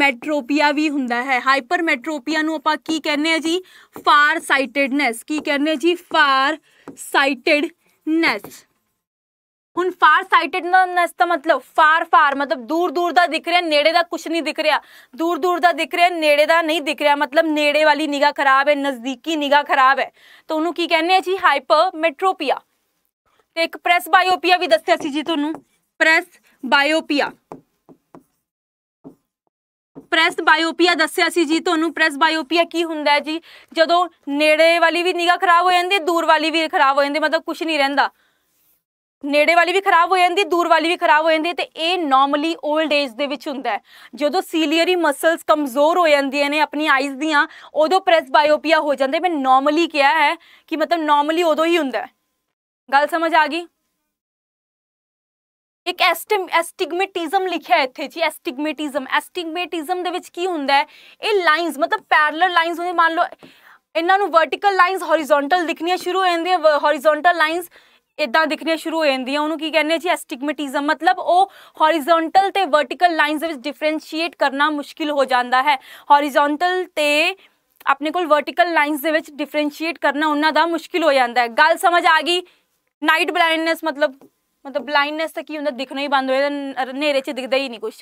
ਮੈਟਰੋਪੀਆ ਵੀ ਹੁੰਦਾ ਹੈ ਹਾਈਪਰ ਮੈਟਰੋਪੀਆ ਨੂੰ ਆਪਾਂ ਕੀ ਕਹਿੰਦੇ ਆ ਜੀ ਫਾਰ ਸਾਈਟਡਨੈਸ ਕੀ ਕਹਿੰਦੇ ਜੀ ਫਾਰ ਸਾਈਟਡਨੈਸ ਹੁਣ ਫਾਰ ਸਾਈਟਡਨੈਸ ਦਾ ਮਤਲਬ ਫਾਰ ਫਾਰ ਮਤਲਬ ਦੂਰ ਦੂਰ ਦਾ ਦਿਖ ਰਿਹਾ ਨੇੜੇ ਦਾ ਕੁਝ ਨਹੀਂ ਦਿਖ ਰਿਹਾ ਦੂਰ ਦੂਰ ਦਾ ਦਿਖ ਰਿਹਾ ਨੇੜੇ ਦਾ ਨਹੀਂ ਦਿਖ ਰਿਹਾ ਮਤਲਬ ਨੇੜੇ ਵਾਲੀ ਨਿਗਾਹ ਖਰਾਬ ਹੈ ਨਜ਼ਦੀਕੀ ਨਿਗਾਹ ਖਰਾਬ ਹੈ ਤਾਂ ਉਹਨੂੰ ਕੀ ਕਹਿੰਦੇ ਆ ਜੀ ਹਾਈਪਰ ਮੈਟਰੋਪੀਆ ਤੇ ਇੱਕ ਪ੍ਰੈਸ ਬਾਇਓਪੀਆ ਵੀ ਦੱਸਿਆ ਸੀ ਜੀ ਤੁਹਾਨੂੰ ਪ੍ਰੈਸ ਬਾਇਓਪੀਆ ਪ੍ਰੈਸ ਬਾਇਓਪੀਆ ਦੱਸਿਆ ਸੀ ਜੀ ਤੁਹਾਨੂੰ ਪ੍ਰੈਸ ਬਾਇਓਪੀਆ ਕੀ ਹੁੰਦਾ ਜੀ ਜਦੋਂ ਨੇੜੇ ਵਾਲੀ ਵੀ ਨਿਗਾਹ ਖਰਾਬ ਹੋ ਜਾਂਦੀ ਦੂਰ ਵਾਲੀ ਵੀ ਖਰਾਬ ਹੋ ਜਾਂਦੀ ਮਤਲਬ ਕੁਝ ਨਹੀਂ ਰਹਿੰਦਾ ਨੇੜੇ ਵਾਲੀ ਵੀ ਖਰਾਬ ਹੋ ਜਾਂਦੀ ਦੂਰ ਵਾਲੀ ਵੀ ਖਰਾਬ ਹੋ ਜਾਂਦੀ ਤੇ ਇਹ ਨਾਰਮਲੀ 올ਡ ਏਜ ਦੇ ਵਿੱਚ ਹੁੰਦਾ ਜਦੋਂ ਸੀਲੀਅਰੀ ਮਸਲਸ ਕਮਜ਼ੋਰ ਹੋ ਜਾਂਦੀਆਂ ਨੇ ਆਪਣੀ ਆਈਜ਼ ਦੀਆਂ ਉਦੋਂ ਪ੍ਰੈਸ ਬਾਇਓਪੀਆ ਹੋ ਜਾਂਦੇ ਮੈਂ ਨਾਰਮਲੀ ਕਿਹਾ ਹੈ ਕਿ ਮਤਲਬ ਨਾਰਮਲੀ ਉਦੋਂ ਹੀ ਹੁੰਦਾ ਗੱਲ ਸਮਝ ਆ ਗਈ ਇੱਕ ਐਸਟਿਗਮੈਟਿਜ਼ਮ ਲਿਖਿਆ ਇੱਥੇ ਜੀ ਐਸਟਿਗਮੈਟਿਜ਼ਮ ਐਸਟਿਗਮੈਟਿਜ਼ਮ ਦੇ ਵਿੱਚ ਕੀ ਹੁੰਦਾ ਹੈ ਇਹ ਲਾਈਨਸ ਮਤਲਬ ਪੈਰਲਲ ਲਾਈਨਸ ਹੁੰਦੇ ਮੰਨ ਲਓ ਇਹਨਾਂ ਨੂੰ ਵਰਟੀਕਲ ਲਾਈਨਸ ਹੌਰੀਜ਼ੌਂਟਲ ਦਿਖਣੀਆਂ ਸ਼ੁਰੂ ਹੋ ਜਾਂਦੀਆਂ ਹੌਰੀਜ਼ੌਂਟਲ ਲਾਈਨਸ ਇਦਾਂ ਦਿਖਣੀਆਂ ਸ਼ੁਰੂ ਹੋ ਜਾਂਦੀਆਂ ਉਹਨੂੰ ਕੀ ਕਹਿੰਦੇ ਜੀ ਐਸਟਿਗਮੈਟਿਜ਼ਮ ਮਤਲਬ ਉਹ ਹੌਰੀਜ਼ੌਂਟਲ ਤੇ ਵਰਟੀਕਲ ਲਾਈਨਸ ਦੇ ਵਿੱਚ ਡਿਫਰੈਂਸ਼ੀਏਟ ਕਰਨਾ ਮੁਸ਼ਕਿਲ ਹੋ ਜਾਂਦਾ ਹੈ ਹੌਰੀਜ਼ੌਂਟਲ ਤੇ ਆਪਣੇ ਕੋਲ ਵਰਟੀਕਲ ਲਾਈਨਸ ਦੇ ਵਿੱਚ ਡਿਫਰੈਂਸ਼ੀਏਟ ਕਰਨਾ ਉਹਨਾਂ ਦਾ ਮੁਸ਼ਕਿਲ ਹੋ ਜਾਂਦਾ ਹੈ ਗੱਲ ਸਮਝ ਆ ਗਈ ਨਾਈਟ ਬਲਾਈਂਡਨੈਸ ਮਤਲਬ ਮਤਲਬ ਬਲਾਈਂਡਨੈਸ ਤਾਂ ਕੀ ਹੁੰਦਾ ਦਿਖਣਾ ਹੀ ਬੰਦ ਹੋ ਜਾਂਦਾ ਹਨੇਰੇ 'ਚ ਦਿਖਦਾ ਹੀ ਨਹੀਂ ਕੁਝ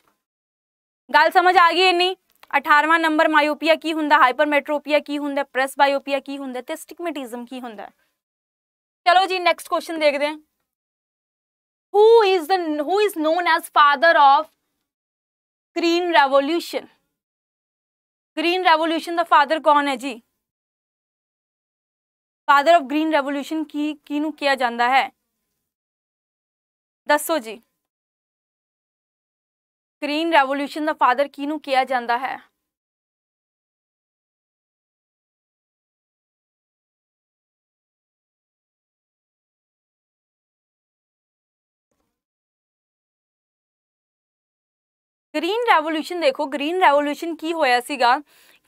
ਗੱਲ ਸਮਝ ਆ ਗਈ ਇੰਨੀ 18ਵਾਂ ਨੰਬਰ ਮਾਇਓਪੀਆ ਕੀ ਹੁੰਦਾ ਹਾਈਪਰਮੈਟ੍ਰੋਪੀਆ ਕੀ ਹੁੰਦਾ ਪ੍ਰੈਸ ਬਾਇਓਪੀਆ ਕੀ ਹੁੰਦਾ ਤੇ ਸਟਿਗਮੈਟਿਜ਼ਮ ਕੀ ਹੁੰਦਾ ਚਲੋ ਜੀ ਨੈਕਸਟ ਕੁਐਸਚਨ ਦੇਖਦੇ ਹਾਂ who is the who is known as father of green revolution green revolution the father ਕੌਣ ਹੈ ਜੀ father of green revolution ਕੀ ਕਿਹਨੂੰ ਕਿਹਾ ਜਾਂਦਾ ਹੈ ਦੱਸੋ ਜੀ ਗ੍ਰੀਨ ਰੈਵੋਲੂਸ਼ਨ ਦਾ ਫਾਦਰ ਕਿਹਨੂੰ ਕਿਹਾ ਜਾਂਦਾ ਹੈ ਗ੍ਰੀਨ ਰੈਵੋਲੂਸ਼ਨ ਦੇਖੋ ਗ੍ਰੀਨ ਰੈਵੋਲੂਸ਼ਨ ਕੀ ਹੋਇਆ ਸੀਗਾ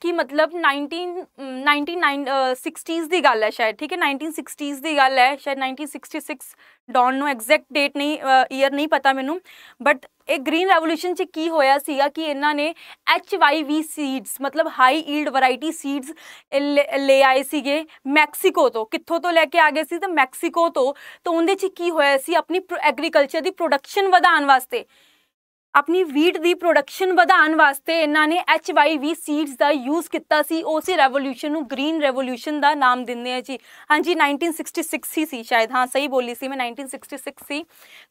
ਕਿ ਮਤਲਬ 19 1960s ਦੀ ਗੱਲ ਹੈ ਸ਼ਾਇਦ ਠੀਕ ਹੈ 1960s ਦੀ ਗੱਲ ਹੈ ਸ਼ਾਇਦ 1966 ਡੌਨ ਨੂੰ ਐਗਜ਼ੈਕਟ ਡੇਟ ਨਹੀਂ ਈਅਰ ਨਹੀਂ ਪਤਾ ਮੈਨੂੰ ਬਟ ਇਹ ਗ੍ਰੀਨ ਰੈਵੋਲੂਸ਼ਨ 'ਚ ਕੀ ਹੋਇਆ ਸੀਗਾ ਕਿ ਇਹਨਾਂ ਨੇ HYV ਸੀਡਸ ਮਤਲਬ ਹਾਈ ਈਲਡ ਵੈਰਾਈਟੀ ਸੀਡਸ ਲੈ ਆਏ ਸੀਗੇ ਮੈਕਸੀਕੋ ਤੋਂ ਕਿੱਥੋਂ ਤੋਂ ਲੈ ਕੇ ਆ ਗਏ ਸੀ ਤਾਂ ਮੈਕਸੀਕੋ ਤੋਂ ਤਾਂ ਉਹਦੇ 'ਚ ਕੀ ਹੋਇਆ ਸੀ ਆਪਣੀ ਐਗਰੀਕਲਚਰ ਦੀ ਪ੍ਰੋਡਕਸ਼ਨ ਵਧਾਉਣ ਵਾਸਤੇ ਆਪਣੀ ਵੀਟ ਦੀ ਪ੍ਰੋਡਕਸ਼ਨ ਵਧਾਉਣ ਵਾਸਤੇ ਇਹਨਾਂ ਨੇ HYV ਸੀਡਸ ਦਾ ਯੂਜ਼ ਕੀਤਾ ਸੀ ਉਸੇ ਰੈਵੋਲੂਸ਼ਨ ਨੂੰ ਗ੍ਰੀਨ ਰੈਵੋਲੂਸ਼ਨ ਦਾ ਨਾਮ ਦਿੰਦੇ ਆ ਜੀ ਹਾਂਜੀ 1966 ਹੀ ਸੀ ਸ਼ਾਇਦ ਹਾਂ ਸਹੀ ਬੋਲੀ ਸੀ ਮੈਂ 1966 ਸੀ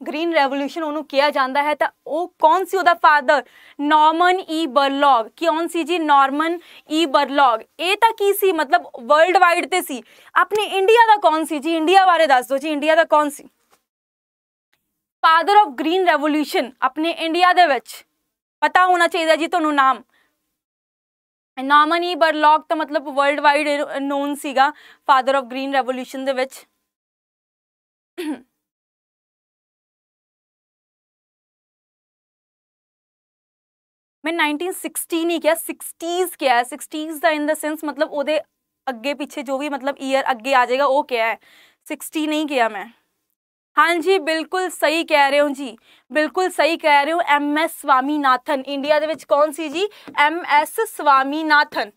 ਗ੍ਰੀਨ ਰੈਵੋਲੂਸ਼ਨ ਉਹਨੂੰ ਕਿਹਾ ਜਾਂਦਾ ਹੈ ਤਾਂ ਉਹ ਕੌਣ ਸੀ ਉਹਦਾ ਫਾਦਰ ਨਾਰਮਨ ਈ ਬਰਲੌਗ ਕੌਣ ਸੀ ਜੀ ਨਾਰਮਨ ਈ ਬਰਲੌਗ ਇਹ ਤਾਂ ਕੀ ਸੀ ਮਤਲਬ ਵਰਲਡ ਵਾਈਡ ਤੇ ਸੀ ਆਪਣੇ ਇੰਡੀਆ ਦਾ ਕੌਣ ਸੀ ਜੀ ਇੰਡੀਆ ਬਾਰੇ ਦੱਸ ਦਿਓ ਜੀ ਇੰਡੀਆ ਦਾ ਕੌਣ ਸੀ ਫਾਦਰ ਆਫ ਗ੍ਰੀਨ ਰੈਵੋਲੂਸ਼ਨ ਆਪਣੇ ਇੰਡੀਆ ਦੇ ਵਿੱਚ ਪਤਾ ਹੋਣਾ ਚਾਹੀਦਾ ਜੀ ਤੁਹਾਨੂੰ ਨਾਮ ਨਾਮਨੀ ਬਰਲੌਕ ਤਾਂ ਮਤਲਬ ਵਰਲਡ ਵਾਈਡ ਨੋਨ ਸੀਗਾ ਫਾਦਰ ਆਫ ਗ੍ਰੀਨ ਰੈਵੋਲੂਸ਼ਨ ਦੇ ਵਿੱਚ मैं 1916 नहीं किया 60s क्या है 60s the in the sense मतलब ओदे अगे पीछे जो भी मतलब ईयर अगे आ जाएगा वो क्या है 60 नहीं किया मैं हाँ जी बिल्कुल सही कह रहे हो जी ਬਿਲਕੁਲ ਸਹੀ ਕਹਿ ਰਹੇ ਹੋ ਐਮ ਐਸ ਸਵਾਮੀਨਾਥਨ ਇੰਡੀਆ ਦੇ ਵਿੱਚ ਕੌਣ ਸੀ ਜੀ ਐਮ ਐਸ ਸਵਾਮੀਨਾਥਨ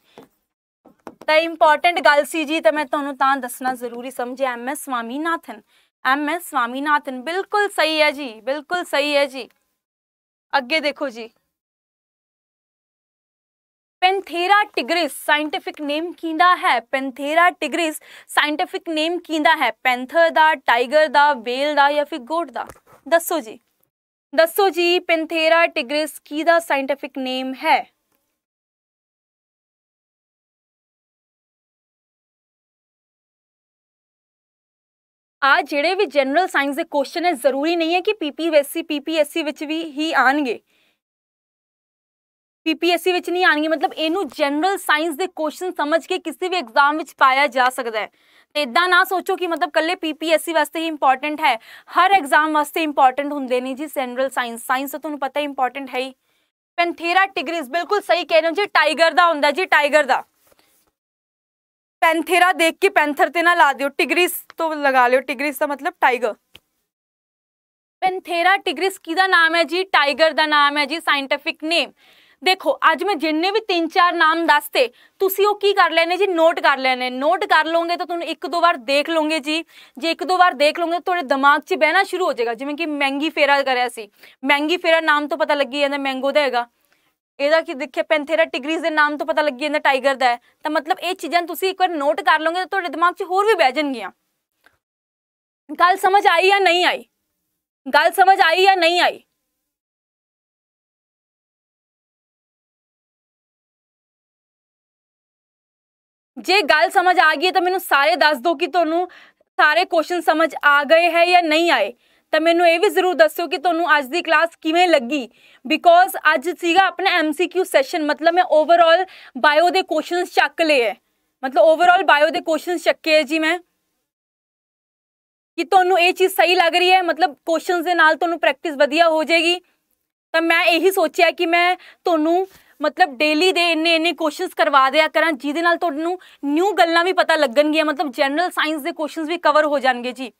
ਤਾਂ ਇੰਪੋਰਟੈਂਟ ਗੱਲ ਸੀ ਜੀ ਤਾਂ ਮੈਂ ਤੁਹਾਨੂੰ ਤਾਂ ਦੱਸਣਾ ਜ਼ਰੂਰੀ ਸਮਝਿਆ M S Swaminathan M S Swaminathan ਬਿਲਕੁਲ ਸਹੀ ਹੈ ਜੀ ਬਿਲਕੁਲ ਸਹੀ ਹੈ ਜੀ ਅੱਗੇ ਦੇਖੋ ਜੀ पेंथेरा टिग्रिस साइंटिफिक नेम कींदा है पेंथेरा टिग्रिस साइंटिफिक नेम कींदा है पेंथर दा टाइगर दा वेल दा या फिर गोट दा दसो जी दसो जी पेंथेरा टिग्रिस की दा साइंटिफिक नेम है आज ਜਿਹੜੇ ਵੀ ਜਨਰਲ ਸਾਇੰਸ ਦੇ ਕੁਐਸਚਨ ਹੈ ਜ਼ਰੂਰੀ ਨਹੀਂ ਹੈ ਕਿ ਪੀਪੀਐਸਸੀ ਪੀਪੀਐਸਸੀ ਵਿੱਚ ਵੀ ਹੀ ਆਣਗੇ ਪੀਪੀਐਸਸੀ ਵਿੱਚ ਨਹੀਂ ਆਣਗੇ ਮਤਲਬ ਇਹਨੂੰ ਜਨਰਲ ਸਾਇੰਸ ਦੇ ਕੁਐਸਚਨ ਸਮਝ ਕੇ ਕਿਸੇ ਵੀ ਐਗਜ਼ਾਮ ਵਿੱਚ ਪਾਇਆ ਜਾ ਸਕਦਾ ਹੈ ਤੇ ਇਦਾਂ ਨਾ ਸੋਚੋ ਕਿ ਮਤਲਬ ਕੱਲੇ ਪੀਪੀਐਸਸੀ ਵਾਸਤੇ ਹੀ ਇੰਪੋਰਟੈਂਟ ਹੈ ਹਰ ਐਗਜ਼ਾਮ ਵਾਸਤੇ ਇੰਪੋਰਟੈਂਟ ਹੁੰਦੇ ਨੇ ਜੀ ਜਨਰਲ ਸਾਇੰਸ ਸਾਇੰਸ ਤਾਂ ਤੁਹਾਨੂੰ ਪਤਾ ਇੰਪੋਰਟੈਂਟ ਹੈ ਹੀ ਪੈਂਥੇਰਾ ਟਿਗਰਿਸ ਬਿਲਕੁਲ ਸਹੀ ਕਹਿ ਰਹੇ ਹੋ ਜੀ ਟਾਈਗਰ ਦਾ ਹੁੰਦਾ ਜੀ ਟਾਈਗਰ ਦਾ पैंथेरा देख के पैंथर ते ना ला दियो टिग्रिस तो लगा लियो टिग्रिस का मतलब टाइगर पैंथेरा टिग्रिस किदा नाम है जी टाइगर का नाम है जी साइंटिफिक नेम ਦੇਖੋ ਅੱਜ ਮੈਂ ਜਿੰਨੇ ਵੀ ਤਿੰਨ ਚਾਰ ਨਾਮ ਦੱਸਤੇ ਤੁਸੀਂ ਉਹ ਕੀ ਕਰ ਲੈਣੇ ਜੀ ਨੋਟ ਕਰ ਲੈਣੇ ਨੋਟ ਕਰ ਲਓਗੇ ਤਾਂ ਤੁਹਾਨੂੰ ਇੱਕ ਦੋ ਵਾਰ ਦੇਖ ਲਓਗੇ ਜੀ ਜੇ ਇੱਕ ਦੋ ਵਾਰ ਦੇਖ ਲਓਗੇ ਤਾਂ ਤੁਹਾਡੇ ਦਿਮਾਗ 'ਚ ਬਹਿਣਾ ਸ਼ੁਰੂ ਹੋ ਜਾਏਗਾ ਜਿਵੇਂ ਕਿ ਮਹਿੰਗੀ ਫੇਰਾ ਕਰਿਆ ਸੀ ਮਹਿੰਗੀ ਫੇਰਾ ਨਾਮ ਤੋਂ ਪਤਾ ਲੱਗੀ ਜਾਂਦਾ ਮੈਂਗੋ ਦਾ ਹੈਗਾ ਇਹਦਾ ਕੀ ਦੇਖਿਆ ਪੈਂਥੇਰਾ ਟਿਗਰੀਜ਼ ਦੇ ਨਾਮ ਤੋਂ ਪਤਾ ਲੱਗੀ ਜਾਂਦਾ ਟਾਈਗਰ ਦਾ ਹੈ ਤਾਂ ਮਤਲਬ ਇਹ ਚੀਜ਼ਾਂ ਤੁਸੀਂ ਇੱਕ ਵਾਰ ਨੋਟ ਕਰ ਲਓਗੇ ਤਾਂ ਤੁਹਾਡੇ ਦਿਮਾਗ 'ਚ ਹੋਰ ਵੀ ਬਹਿ ਜਾਣਗੀਆਂ ਗੱਲ ਸਮਝ ਆਈ ਜਾਂ ਨਹੀਂ ਆਈ ਗੱਲ ਸਮਝ ਆਈ ਜਾਂ ਨਹੀਂ ਆਈ ਜੇ ਗੱਲ ਸਮਝ ਆ ਗਈ ਤਾਂ ਮੈਨੂੰ ਸਾਰੇ ਦੱਸ ਦਿਓ ਕਿ ਤੁਹਾਨੂੰ ਸਾਰੇ ਕੁਐਸਚਨ ਸਮਝ ਆ ਗਏ ਹੈ ਜਾਂ ਨਹੀਂ ਆਏ ਤਾਂ ਮੈਨੂੰ ਇਹ ਵੀ ਜ਼ਰੂਰ ਦੱਸਿਓ ਕਿ ਤੁਹਾਨੂੰ ਅੱਜ ਦੀ ਕਲਾਸ ਕਿਵੇਂ ਲੱਗੀ ਬਿਕੋਜ਼ ਅੱਜ ਸੀਗਾ ਆਪਣਾ ਐਮਸੀਕਿਊ ਸੈਸ਼ਨ ਮਤਲਬ ਮੈਂ ਓਵਰਆਲ ਬਾਇਓ ਦੇ ਕੁਐਸਚਨਸ ਚੱਕ ਲਏ ਮਤਲਬ ਓਵਰਆਲ ਬਾਇਓ ਦੇ ਕੁਐਸਚਨਸ ਚੱਕੇ ਜੀ ਮੈਂ ਕਿ ਤੁਹਾਨੂੰ ਇਹ ਚੀਜ਼ ਸਹੀ ਲੱਗ ਰਹੀ ਹੈ ਮਤਲਬ ਕੁਐਸਚਨਸ ਦੇ ਨਾਲ ਤੁਹਾਨੂੰ ਪ੍ਰੈਕਟਿਸ ਵਧੀਆ ਹੋ ਜਾਏਗੀ ਤਾਂ ਮੈਂ ਇਹੀ ਸੋਚਿਆ ਕਿ ਮੈਂ ਤੁਹਾਨੂੰ ਮਤਲਬ ਡੇਲੀ ਦੇ ਇੰਨੇ ਇੰਨੇ ਕੁਐਸਚਨਸ ਕਰਵਾ ਦਿਆ ਕਰਾਂ ਜਿਹਦੇ ਨਾਲ ਤੁਹਾਨੂੰ ਨਿਊ ਗੱਲਾਂ ਵੀ ਪਤਾ ਲੱਗਣਗੀਆਂ ਮਤਲਬ ਜਨਰਲ ਸਾਇੰਸ ਦੇ ਕੁਐਸਚਨਸ ਵੀ ਕਵਰ ਹੋ ਜਾਣਗੇ ਜੀ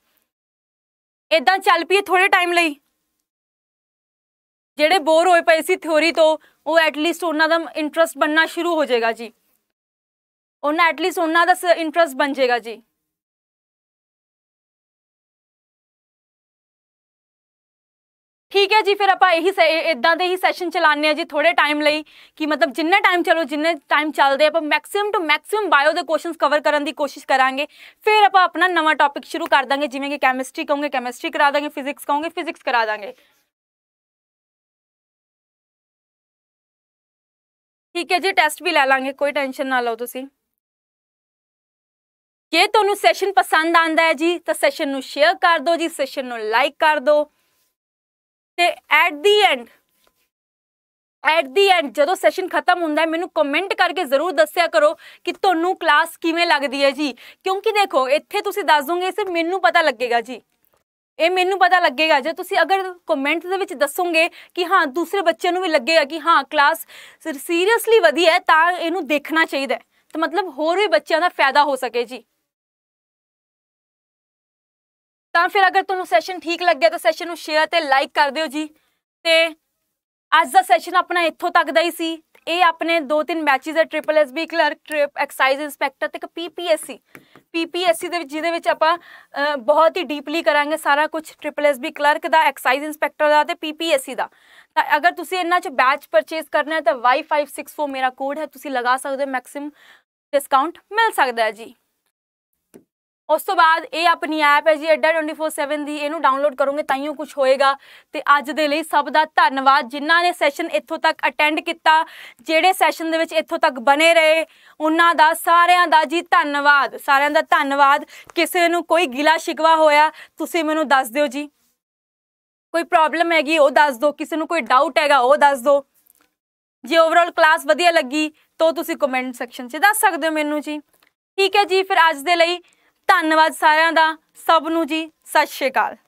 ਇਦਾਂ ਚੱਲ ਪਈਏ ਥੋੜੇ ਟਾਈਮ ਲਈ ਜਿਹੜੇ ਬੋਰ ਹੋਏ ਪਏ ਸੀ ਥਿਉਰੀ ਤੋਂ ਉਹ ਐਟ ਲੀਸਟ ਉਹਨਾਂ ਦਾ ਇੰਟਰਸਟ ਬੰਨਣਾ ਸ਼ੁਰੂ ਹੋ ਜਾਏਗਾ ਜੀ ਉਹਨਾਂ ਐਟ ਲੀਸਟ ਉਹਨਾਂ ਦਾ ਇੰਟਰਸਟ ਬਣ ਜਾਏਗਾ ਜੀ ਠੀਕ ਹੈ ਜੀ ਫਿਰ ਆਪਾਂ ਇਹੀ ਇਦਾਂ ਦੇ ਹੀ ਸੈਸ਼ਨ ਚਲਾਣੇ ਆ ਜੀ ਥੋੜੇ ਟਾਈਮ ਲਈ ਕਿ ਮਤਲਬ ਜਿੰਨਾ ਟਾਈਮ ਚਲੋ ਜਿੰਨੇ ਟਾਈਮ ਚੱਲਦੇ ਆਪਾਂ ਮੈਕਸਿਮਮ ਟੂ ਮੈਕਸਿਮਮ ਬਾਇਓ ਦੇ ਕੁਐਸਚਨਸ ਕਵਰ ਕਰਨ ਦੀ ਕੋਸ਼ਿਸ਼ ਕਰਾਂਗੇ ਫਿਰ ਆਪਾਂ ਆਪਣਾ ਨਵਾਂ ਟੌਪਿਕ ਸ਼ੁਰੂ ਕਰ ਦਾਂਗੇ ਜਿਵੇਂ ਕਿ ਕੈਮਿਸਟਰੀ ਕਹੋਗੇ ਕੈਮਿਸਟਰੀ ਕਰਾ ਦਾਂਗੇ ਫਿਜ਼ਿਕਸ ਕਹੋਗੇ ਫਿਜ਼ਿਕਸ ਕਰਾ ਦਾਂਗੇ ਠੀਕ ਹੈ ਜੀ ਟੈਸਟ ਵੀ ਲੈ ਲਾਂਗੇ ਕੋਈ ਟੈਨਸ਼ਨ ਨਾ ਲਓ ਤੁਸੀਂ ਜੇ ਤੁਹਾਨੂੰ ਸੈਸ਼ਨ ਪਸੰਦ ਆਂਦਾ ਹੈ ਜੀ ਤਾਂ ਸੈਸ਼ਨ ਨੂੰ ਸ਼ੇਅਰ ਕਰ ਦਿਓ ਜੀ ਸੈਸ਼ਨ ਨੂੰ ਲਾਈਕ ਕਰ ਦਿਓ ਤੇ at the end at the end ਜਦੋਂ ਸੈਸ਼ਨ ਖਤਮ ਹੁੰਦਾ ਹੈ ਮੈਨੂੰ ਕਮੈਂਟ ਕਰਕੇ ਜ਼ਰੂਰ ਦੱਸਿਆ ਕਰੋ ਕਿ ਤੁਹਾਨੂੰ ਕਲਾਸ ਕਿਵੇਂ ਲੱਗਦੀ ਹੈ ਜੀ ਕਿਉਂਕਿ ਦੇਖੋ ਇੱਥੇ ਤੁਸੀਂ ਦੱਸ ਦੋਗੇ ਸਿਰ ਮੈਨੂੰ ਪਤਾ ਲੱਗੇਗਾ ਜੀ ਇਹ ਮੈਨੂੰ ਪਤਾ ਲੱਗੇਗਾ ਜੇ ਤੁਸੀਂ ਅਗਰ ਕਮੈਂਟ ਦੇ ਵਿੱਚ ਦੱਸੋਗੇ ਕਿ ਹਾਂ ਦੂਸਰੇ ਬੱਚਿਆਂ ਨੂੰ ਵੀ ਲੱਗੇਗਾ ਕਿ ਹਾਂ ਕਲਾਸ ਸੀਰੀਅਸਲੀ ਵਧੀਆ ਹੈ ਤਾਂ ਇਹਨੂੰ ਦੇਖਣਾ ਚਾਹੀਦਾ ਤਾਂ ਮਤਲਬ ਹੋਰ ਵੀ ਬੱਚਿਆਂ ਦਾ ਫਾਇਦਾ ਹੋ ਸਕੇ ਜੀ ਤਾਂ ਫਿਰ ਅਗਰ ਤੁਹਾਨੂੰ ਸੈਸ਼ਨ ਠੀਕ ਲੱਗਿਆ ਤਾਂ ਸੈਸ਼ਨ ਨੂੰ ਸ਼ੇਅਰ ਤੇ ਲਾਈਕ ਕਰ ਦਿਓ ਜੀ ਤੇ ਅੱਜ ਦਾ ਸੈਸ਼ਨ ਆਪਣਾ ਇੱਥੋਂ ਤੱਕ ਦਾ ਹੀ ਸੀ ਇਹ ਆਪਣੇ ਦੋ ਤਿੰਨ ਮੈਚਸ ਹੈ triple S B clerk triple excise inspector ਤੇ ਪੀਪੀਐਸਸੀ ਪੀਪੀਐਸਸੀ ਦੇ ਵਿੱਚ ਜਿਹਦੇ ਵਿੱਚ ਆਪਾਂ ਬਹੁਤ ਹੀ ਡੀਪਲੀ ਕਰਾਂਗੇ ਸਾਰਾ ਕੁਝ ਟ੍ਰਿਪਲ ਐਸਬੀ ਕਲਰਕ ਦਾ ਐਕਸਾਈਜ਼ ਇਨਸਪੈਕਟਰ ਦਾ ਤੇ ਪੀਪੀਐਸਸੀ ਦਾ ਤਾਂ ਅਗਰ ਤੁਸੀਂ ਇਹਨਾਂ ਚ ਬੈਚ ਪਰਚੇਸ ਕਰਨਾ ਹੈ ਤਾਂ Y564 ਮੇਰਾ ਕੋਡ ਹੈ ਤੁਸੀਂ ਲਗਾ ਸਕਦੇ ਹੋ ਮੈਕਸਿਮ ਡਿਸਕਾਊਂਟ ਮਿਲ ਸਕਦਾ ਹੈ ਜੀ ਉਸ ਤੋਂ ਬਾਅਦ ਇਹ ਆਪਣੀ ਐਪ ਹੈ ਜੀ ਅੱਡਾ 24/7 ਦੀ ਇਹਨੂੰ ਡਾਊਨਲੋਡ ਕਰੋਗੇ ਤਾਂ ਹੀ ਕੁਝ ਹੋਏਗਾ ਤੇ ਅੱਜ ਦੇ ਲਈ ਸਭ ਦਾ ਧੰਨਵਾਦ ਜਿਨ੍ਹਾਂ ਨੇ ਸੈਸ਼ਨ ਇੱਥੋਂ ਤੱਕ ਅਟੈਂਡ ਕੀਤਾ ਜਿਹੜੇ ਸੈਸ਼ਨ ਦੇ ਵਿੱਚ ਇੱਥੋਂ ਤੱਕ ਬਨੇ ਰਹੇ ਉਹਨਾਂ ਦਾ ਸਾਰਿਆਂ ਦਾ ਜੀ ਧੰਨਵਾਦ ਸਾਰਿਆਂ ਦਾ ਧੰਨਵਾਦ ਕਿਸੇ ਨੂੰ ਕੋਈ ਗਿਲਾ ਸ਼ਿਕਵਾ ਹੋਇਆ ਤੁਸੀਂ ਮੈਨੂੰ ਦੱਸ ਦਿਓ ਜੀ ਕੋਈ ਪ੍ਰੋਬਲਮ ਹੈਗੀ ਉਹ ਦੱਸ ਦਿਓ ਕਿਸੇ ਨੂੰ ਕੋਈ ਡਾਊਟ ਹੈਗਾ ਉਹ ਦੱਸ ਦਿਓ ਜੇ ਓਵਰਆਲ ਕਲਾਸ ਵਧੀਆ ਲੱਗੀ ਤਾਂ ਤੁਸੀਂ ਕਮੈਂਟ ਸੈਕਸ਼ਨ 'ਚ ਦੱਸ ਸਕਦੇ ਹੋ ਮੈਨੂੰ ਜੀ ਠੀਕ ਹੈ ਜੀ ਫਿਰ ਅੱਜ ਦੇ ਲਈ ਧੰਨਵਾਦ ਸਾਰਿਆਂ ਦਾ ਸਭ ਨੂੰ ਜੀ ਸਤਿ ਸ਼੍ਰੀ ਅਕਾਲ